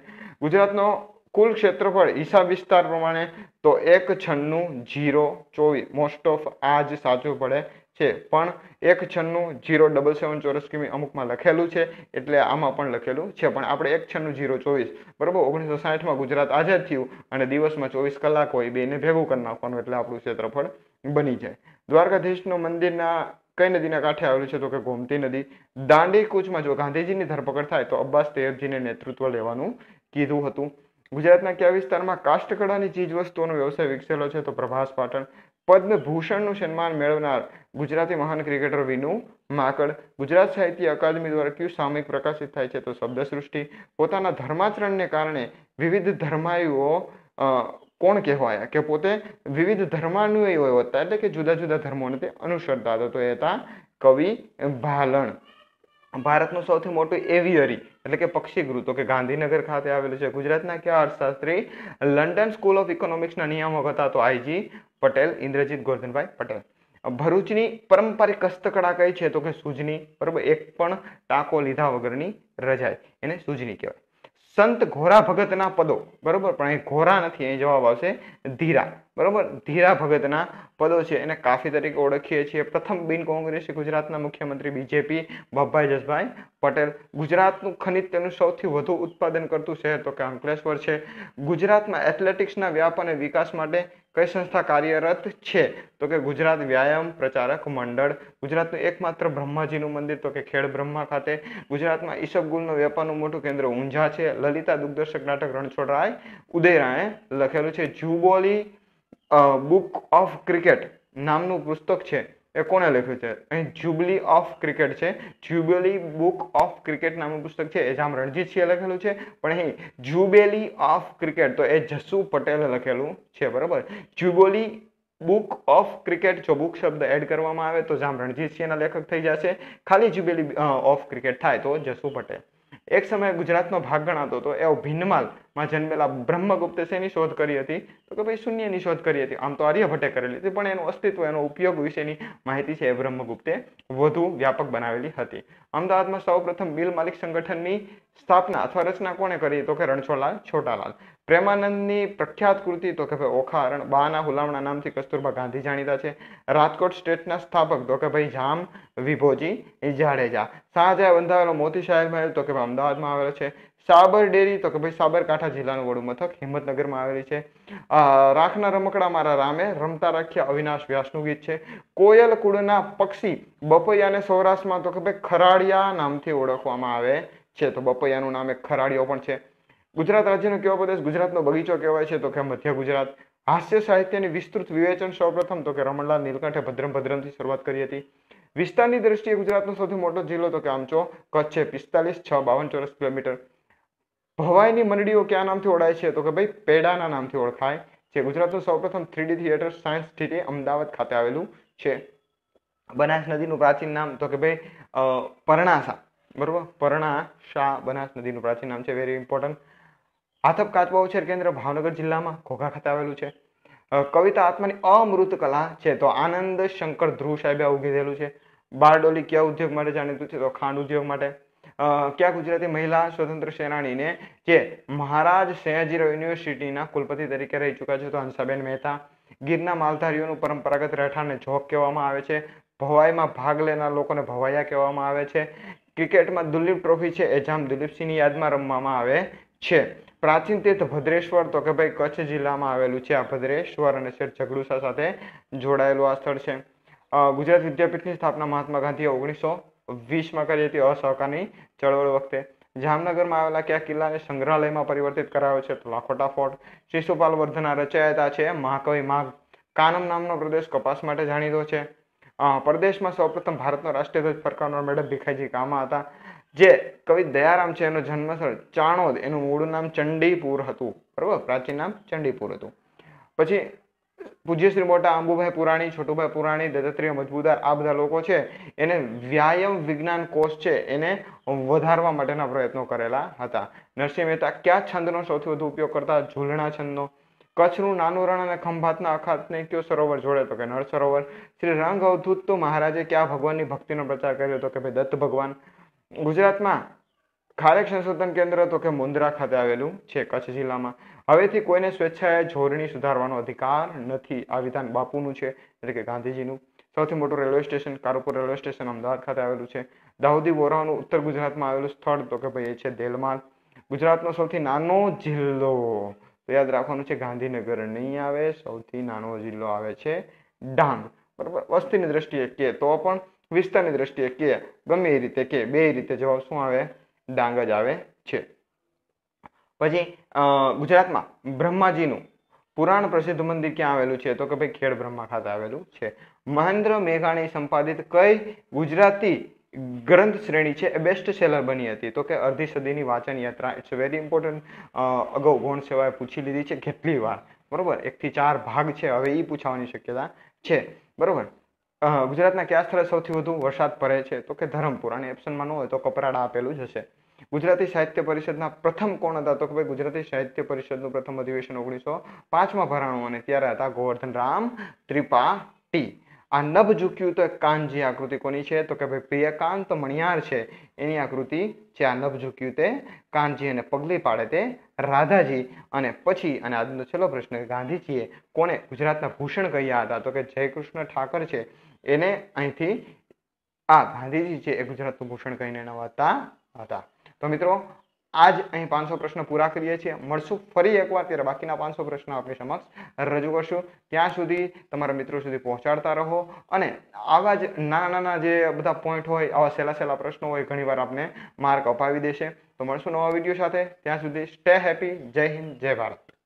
A: ગુજરાતનો કુલ ક્ષેત્રફળ ઈસા વિસ્તાર પ્રમાણે તો એક છન્નું જીરો ચોવીસ મોસ્ટ ઓફ આ જ સાચું પડે છે પણ એક છન્નું જીરો ડબલ સેવન ચોરસ કિમી અમુકમાં લખેલું છે એટલે આમાં પણ લખેલું છે પણ આપણે એક છન્નું જીરો ચોવીસ બરાબર ઓગણીસો સાઠમાં ગુજરાત આઝાદ થયું અને દિવસમાં ચોવીસ કલાક હોય બેને ભેગું કરી નાખવાનું એટલે આપણું ક્ષેત્રફળ બની જાય દ્વારકાધીશનું મંદિરના કઈ નદીના કાંઠે આવેલું છે તો કે ગોમતી નદી દાંડી કૂચમાં જો ગાંધીજીની ધરપકડ થાય તો અબ્બાસ તેરજીને નેતૃત્વ લેવાનું કીધું હતું ગુજરાતના કયા વિસ્તારમાં કાષ્ટકળાની વસ્તુઓનો વ્યવસાય વિકસેલો છે તો પ્રભાસ પાટણ પદ્મભૂષણનું સન્માન મેળવનાર ગુજરાતી મહાન ક્રિકેટર વિનુ માકડ ગુજરાત સાહિત્ય અકાદમી દ્વારા કયું સામયિક પ્રકાશિત થાય છે તો શબ્દસૃષ્ટિ પોતાના ધર્માચરણને કારણે વિવિધ ધર્માયુઓ કોણ કહેવાયા કે પોતે વિવિધ ધર્માનુયાયીઓ હતા એટલે કે જુદા જુદા ધર્મોને તે અનુસરતા હતા તો એ હતા કવિ ભાલણ ભારતનું સૌથી મોટું એવિયરી એટલે કે પક્ષીગૃહ તો કે ગાંધીનગર ખાતે આવેલું છે ગુજરાતના કયા અર્થશાસ્ત્રી લંડન સ્કૂલ ઓફ ઇકોનોમિક્સના નિયામક હતા તો આઈજી પટેલ ઇન્દ્રજીત ગોરધનભાઈ પટેલ ભરૂચની પારંપરિક હસ્તકળા કઈ છે તો કે સુજની બરાબર એક પણ ટાંકો લીધા વગરની રજાઈ એને સુજની કહેવાય સંત ઘોરા ભગતના પદો બરાબર પણ અહીં ઘોરા નથી અહીં જવાબ આવશે ધીરા બરાબર ધીરા ભગતના પદો છે એને કાફી તરીકે ઓળખીએ છીએ પ્રથમ બિન કોંગ્રેસી ગુજરાતના મુખ્યમંત્રી બીજેપી ભબભાઈ જસભાઈ પટેલ ગુજરાતનું ખનિજ તેનું સૌથી વધુ ઉત્પાદન કરતું શહેર તો કે અંકલેશ્વર છે ગુજરાતમાં એથ્લેટિક્સના વ્યાપ અને વિકાસ માટે કઈ સંસ્થા કાર્યરત છે તો કે ગુજરાત વ્યાયામ પ્રચારક મંડળ ગુજરાતનું એકમાત્ર બ્રહ્માજીનું મંદિર તો કે ખેડ બ્રહ્મા ખાતે ગુજરાતમાં ઈસબગુલનું વેપારનું મોટું કેન્દ્ર ઊંઝા છે લલિતા દુગ્દર્શક નાટક રણછોડરાય ઉદયરાએ લખેલું છે જુબોલી બુક ઓફ ક્રિકેટ નામનું પુસ્તક છે એ કોણે લખ્યું છે અહીં જ્યુબલી ઓફ ક્રિકેટ છે જ્યુબલી બુક ઓફ ક્રિકેટ નામનું પુસ્તક છે એ જામ રણજીત રણજીતસિંહે લખેલું છે પણ અહીં જ્યુબેલી ઓફ ક્રિકેટ તો એ જસુ પટેલે લખેલું છે બરાબર જ્યુબોલી બુક ઓફ ક્રિકેટ જો બુક શબ્દ એડ કરવામાં આવે તો જામ રણજીત સિંહના લેખક થઈ જશે ખાલી જ્યુબેલી ઓફ ક્રિકેટ થાય તો જસુ પટેલ એક સમયે ગુજરાતનો ભાગ ગણાતો હતો એવો ભીનમાલમાં જન્મેલા બ્રહ્મગુપ્તે શેની શોધ કરી હતી તો કે ભાઈ શૂન્યની શોધ કરી હતી આમ તો આર્યભટ્ટે કરેલી હતી પણ એનું અસ્તિત્વ એનો ઉપયોગ વિશેની માહિતી છે એ બ્રહ્મગુપ્તે વધુ વ્યાપક બનાવેલી હતી અમદાવાદમાં સૌપ્રથમ બિલ માલિક સંગઠનની સ્થાપના અથવા રચના કોણે કરી તો કે રણછોડલાલ છોટાલાલ પ્રેમાનંદની પ્રખ્યાત કૃતિ તો કે ભાઈ ઓખારણ બાના હુલામણા નામથી કસ્તુરબા ગાંધી જાણીતા છે રાજકોટ સ્ટેટના સ્થાપક તો કે ભાઈ જામ વિભોજી જાડેજા શાહજહાએ બંધાવેલો મોતી શાહેર મહેલ તો કે ભાઈ અમદાવાદમાં આવેલો છે સાબર ડેરી તો કે ભાઈ સાબરકાંઠા જિલ્લાનું વડું મથક હિંમતનગરમાં આવેલી છે રાખના રમકડા મારા રામે રમતા રાખ્યા અવિનાશ વ્યાસનું ગીત છે કોયલ કુળના પક્ષી બપૈયાને સૌરાષ્ટ્રમાં તો કે ભાઈ ખરાડિયા નામથી ઓળખવામાં આવે છે તો બપૈયાનું નામ એક ખરાડિયો પણ છે ગુજરાત રાજ્યનો કેવો પ્રદેશ ગુજરાતનો બગીચો કહેવાય છે તો કે મધ્ય ગુજરાત હાસ્ય સાહિત્યની વિસ્તૃત વિવેચન સૌપ્રથમ તો કે રમણલાલ નીલકંઠે ભદ્રમ ભદ્રમથી શરૂઆત કરી હતી વિસ્તારની દ્રષ્ટિએ ગુજરાતનો સૌથી મોટો જિલ્લો તો કે આમચો કચ્છ છે પિસ્તાલીસ છ બાવન ચોરસ કિલોમીટર ભવાઈની મંડળીઓ ક્યાં નામથી ઓળખાય છે તો કે ભાઈ પેડાના નામથી ઓળખાય છે ગુજરાતનું સૌપ્રથમ three D theatre science city Ahmedabad ખાતે આવેલું છે બનાસ નદીનું પ્રાચીન નામ તો કે ભાઈ પરણાસા બરોબર પરણાશા બનાસ નદીનું પ્રાચીન નામ છે વેરી ઇમ્પોર્ટન્ટ આથપ કાચબા ઉછેર કેન્દ્ર ભાવનગર જિલ્લામાં ઘોઘા ખાતે આવેલું છે કવિતા આત્માની અમૃત કલા છે તો આનંદ શંકર ધ્રુવ સાહેબે આવું કીધેલું છે બારડોલી કયા ઉદ્યોગ માટે જાણીતું છે તો ખાંડ ઉદ્યોગ માટે ક્યાં ગુજરાતી મહિલા સ્વતંત્ર સેનાણીને જે મહારાજ સયાજીરાવ યુનિવર્સિટીના કુલપતિ તરીકે રહી ચૂક્યા છે તો હંસાબેન મહેતા ગીરના માલધારીઓનું પરંપરાગત રહેઠાણને જોગ કહેવામાં આવે છે ભવાઈમાં ભાગ લેનાર લોકોને ભવાયા કહેવામાં આવે છે ક્રિકેટમાં દુલીપ ટ્રોફી છે એ જામ દુલીપસિંહની યાદમાં રમવામાં આવે છે પ્રાચીન તીર્થ ભદ્રેશ્વર તો કે ભાઈ કચ્છ જિલ્લામાં આવેલું છે આ ભદ્રેશ્વર અને શેર જગડુસા સાથે જોડાયેલું આ સ્થળ છે ગુજરાત વિદ્યાપીઠની સ્થાપના મહાત્મા ગાંધીએ ઓગણીસો વીસમાં કરી હતી અસહકારની ચળવળ વખતે જામનગરમાં આવેલા કયા કિલ્લાને સંગ્રહાલયમાં પરિવર્તિત કરાયો છે તો લાખોટા ફોર્ટ શિશુપાલ વર્ધના રચાયા છે મહાકવિ માગ કાનમ નામનો પ્રદેશ કપાસ માટે જાણીતો છે પરદેશમાં સૌપ્રથમ ભારતનો રાષ્ટ્રીય ધ્વજ ફરકાવનાર મેડમ ભીખાજી કામા હતા જે કવિ દયારામ છે એનો જન્મસ્થળ ચાણોદ એનું મૂળ નામ ચંડીપુર હતું બરોબર પ્રાચીન નામ ચંડીપુર હતું પછી પૂજ્યશ્રી મોટા આંબુભાઈ પુરાણી છોટુભાઈ પુરાણી દત્તાત્રેય મજબૂદાર આ બધા લોકો છે એને વ્યાયામ વિજ્ઞાન કોષ છે એને વધારવા માટેના પ્રયત્નો કરેલા હતા નરસિંહ મહેતા કયા છંદનો સૌથી વધુ ઉપયોગ કરતા ઝૂલણા છંદનો કચ્છનું નાનું રણ અને ખંભાતના અખાતને કયો સરોવર જોડે તો કે નળ સરોવર શ્રી રંગ અવધૂત તો મહારાજે કયા ભગવાનની ભક્તિનો પ્રચાર કર્યો તો કે ભાઈ દત્ત ભગવાન ગુજરાતમાં ખારેક સંશોધન કેન્દ્ર તો કે મુન્દ્રા ખાતે આવેલું છે કચ્છ જિલ્લામાં હવેથી કોઈને સ્વેચ્છાએ જોડણી સુધારવાનો અધિકાર નથી આ વિધાન બાપુનું છે એટલે કે ગાંધીજીનું સૌથી મોટું railway station Kalupur railway station Ahmedabad ખાતે આવેલું છે દાઉદી વોરાનું ઉત્તર ગુજરાતમાં આવેલું સ્થળ તો કે ભાઈ એ છે દેલમાલ ગુજરાતનો સૌથી નાનો જિલ્લો યાદ રાખવાનું છે ગાંધીનગર નહીં આવે સૌથી નાનો જિલ્લો આવે છે ડાંગ બરાબર વસ્તીની દ્રષ્ટિએ કે તો પણ વિસ્તારની દ્રષ્ટિએ કે ગમે એ રીતે કે બે રીતે જવાબ શું આવે ડાંગ જ આવે છે પછી ગુજરાતમાં બ્રહ્માજીનું પુરાણ પ્રસિદ્ધ મંદિર ક્યાં આવેલું છે તો કે ભાઈ ખેડ બ્રહ્મા ખાતે આવેલું છે મહેન્દ્ર મેઘાણી સંપાદિત કઈ ગુજરાતી ગ્રંથ શ્રેણી છે એ બેસ્ટ સેલર બની હતી તો કે અર્ધી સદીની વાંચન યાત્રા ઇટ્સ વેરી ઇમ્પોર્ટન્ટ અગાઉ ગૌણ સેવાએ પૂછી લીધી છે કેટલી વાર બરોબર એકથી ચાર ભાગ છે હવે એ પૂછવાની શક્યતા છે બરોબર ગુજરાતના કયા સ્થળે સૌથી વધુ વરસાદ પડે છે તો કે ધરમપુર અને એપ્શનમાં ન હોય તો કપરાડા આપેલું જ હશે ગુજરાતી સાહિત્ય પરિષદના પ્રથમ કોણ હતા તો કે ભાઈ ગુજરાતી સાહિત્ય પરિષદનું પ્રથમ અધિવેશન ઓગણીસો પાંચમાં ભરાણું અને ત્યારે હતા ગોવર્ધન રામ ત્રિપાટી આ નભ ઝૂક્યું તો કાનજી આકૃતિ કોની છે તો કે ભાઈ પ્રિયકાંત મણિયાર છે એની આકૃતિ છે આ નભ ઝૂક્યું તે કાનજી અને પગલી પાડે તે રાધાજી અને પછી અને આજનો છેલ્લો પ્રશ્ન ગાંધીજીએ કોને ગુજરાતના ભૂષણ કહ્યા હતા તો કે જયકૃષ્ણ ઠાકર છે એને અહીંથી આ ગાંધીજી છે એ ગુજરાતનું ભૂષણ કહીને નવાતા હતા તો મિત્રો આજ અહીં પાંચસો પ્રશ્ન પૂરા કરીએ છીએ મળશું ફરી એકવાર ત્યારે બાકીના પાંચસો પ્રશ્ન આપણી સમક્ષ રજૂ કરશું ત્યાં સુધી તમારા મિત્રો સુધી પહોંચાડતા રહો અને આવા જ નાના નાના જે બધા પોઈન્ટ હોય આવા સહેલા સહેલા પ્રશ્નો હોય ઘણીવાર આપને માર્ક અપાવી દેશે તો મળશું નવા વિડીયો સાથે ત્યાં સુધી સ્ટે હેપી જય હિન્દ જય ભારત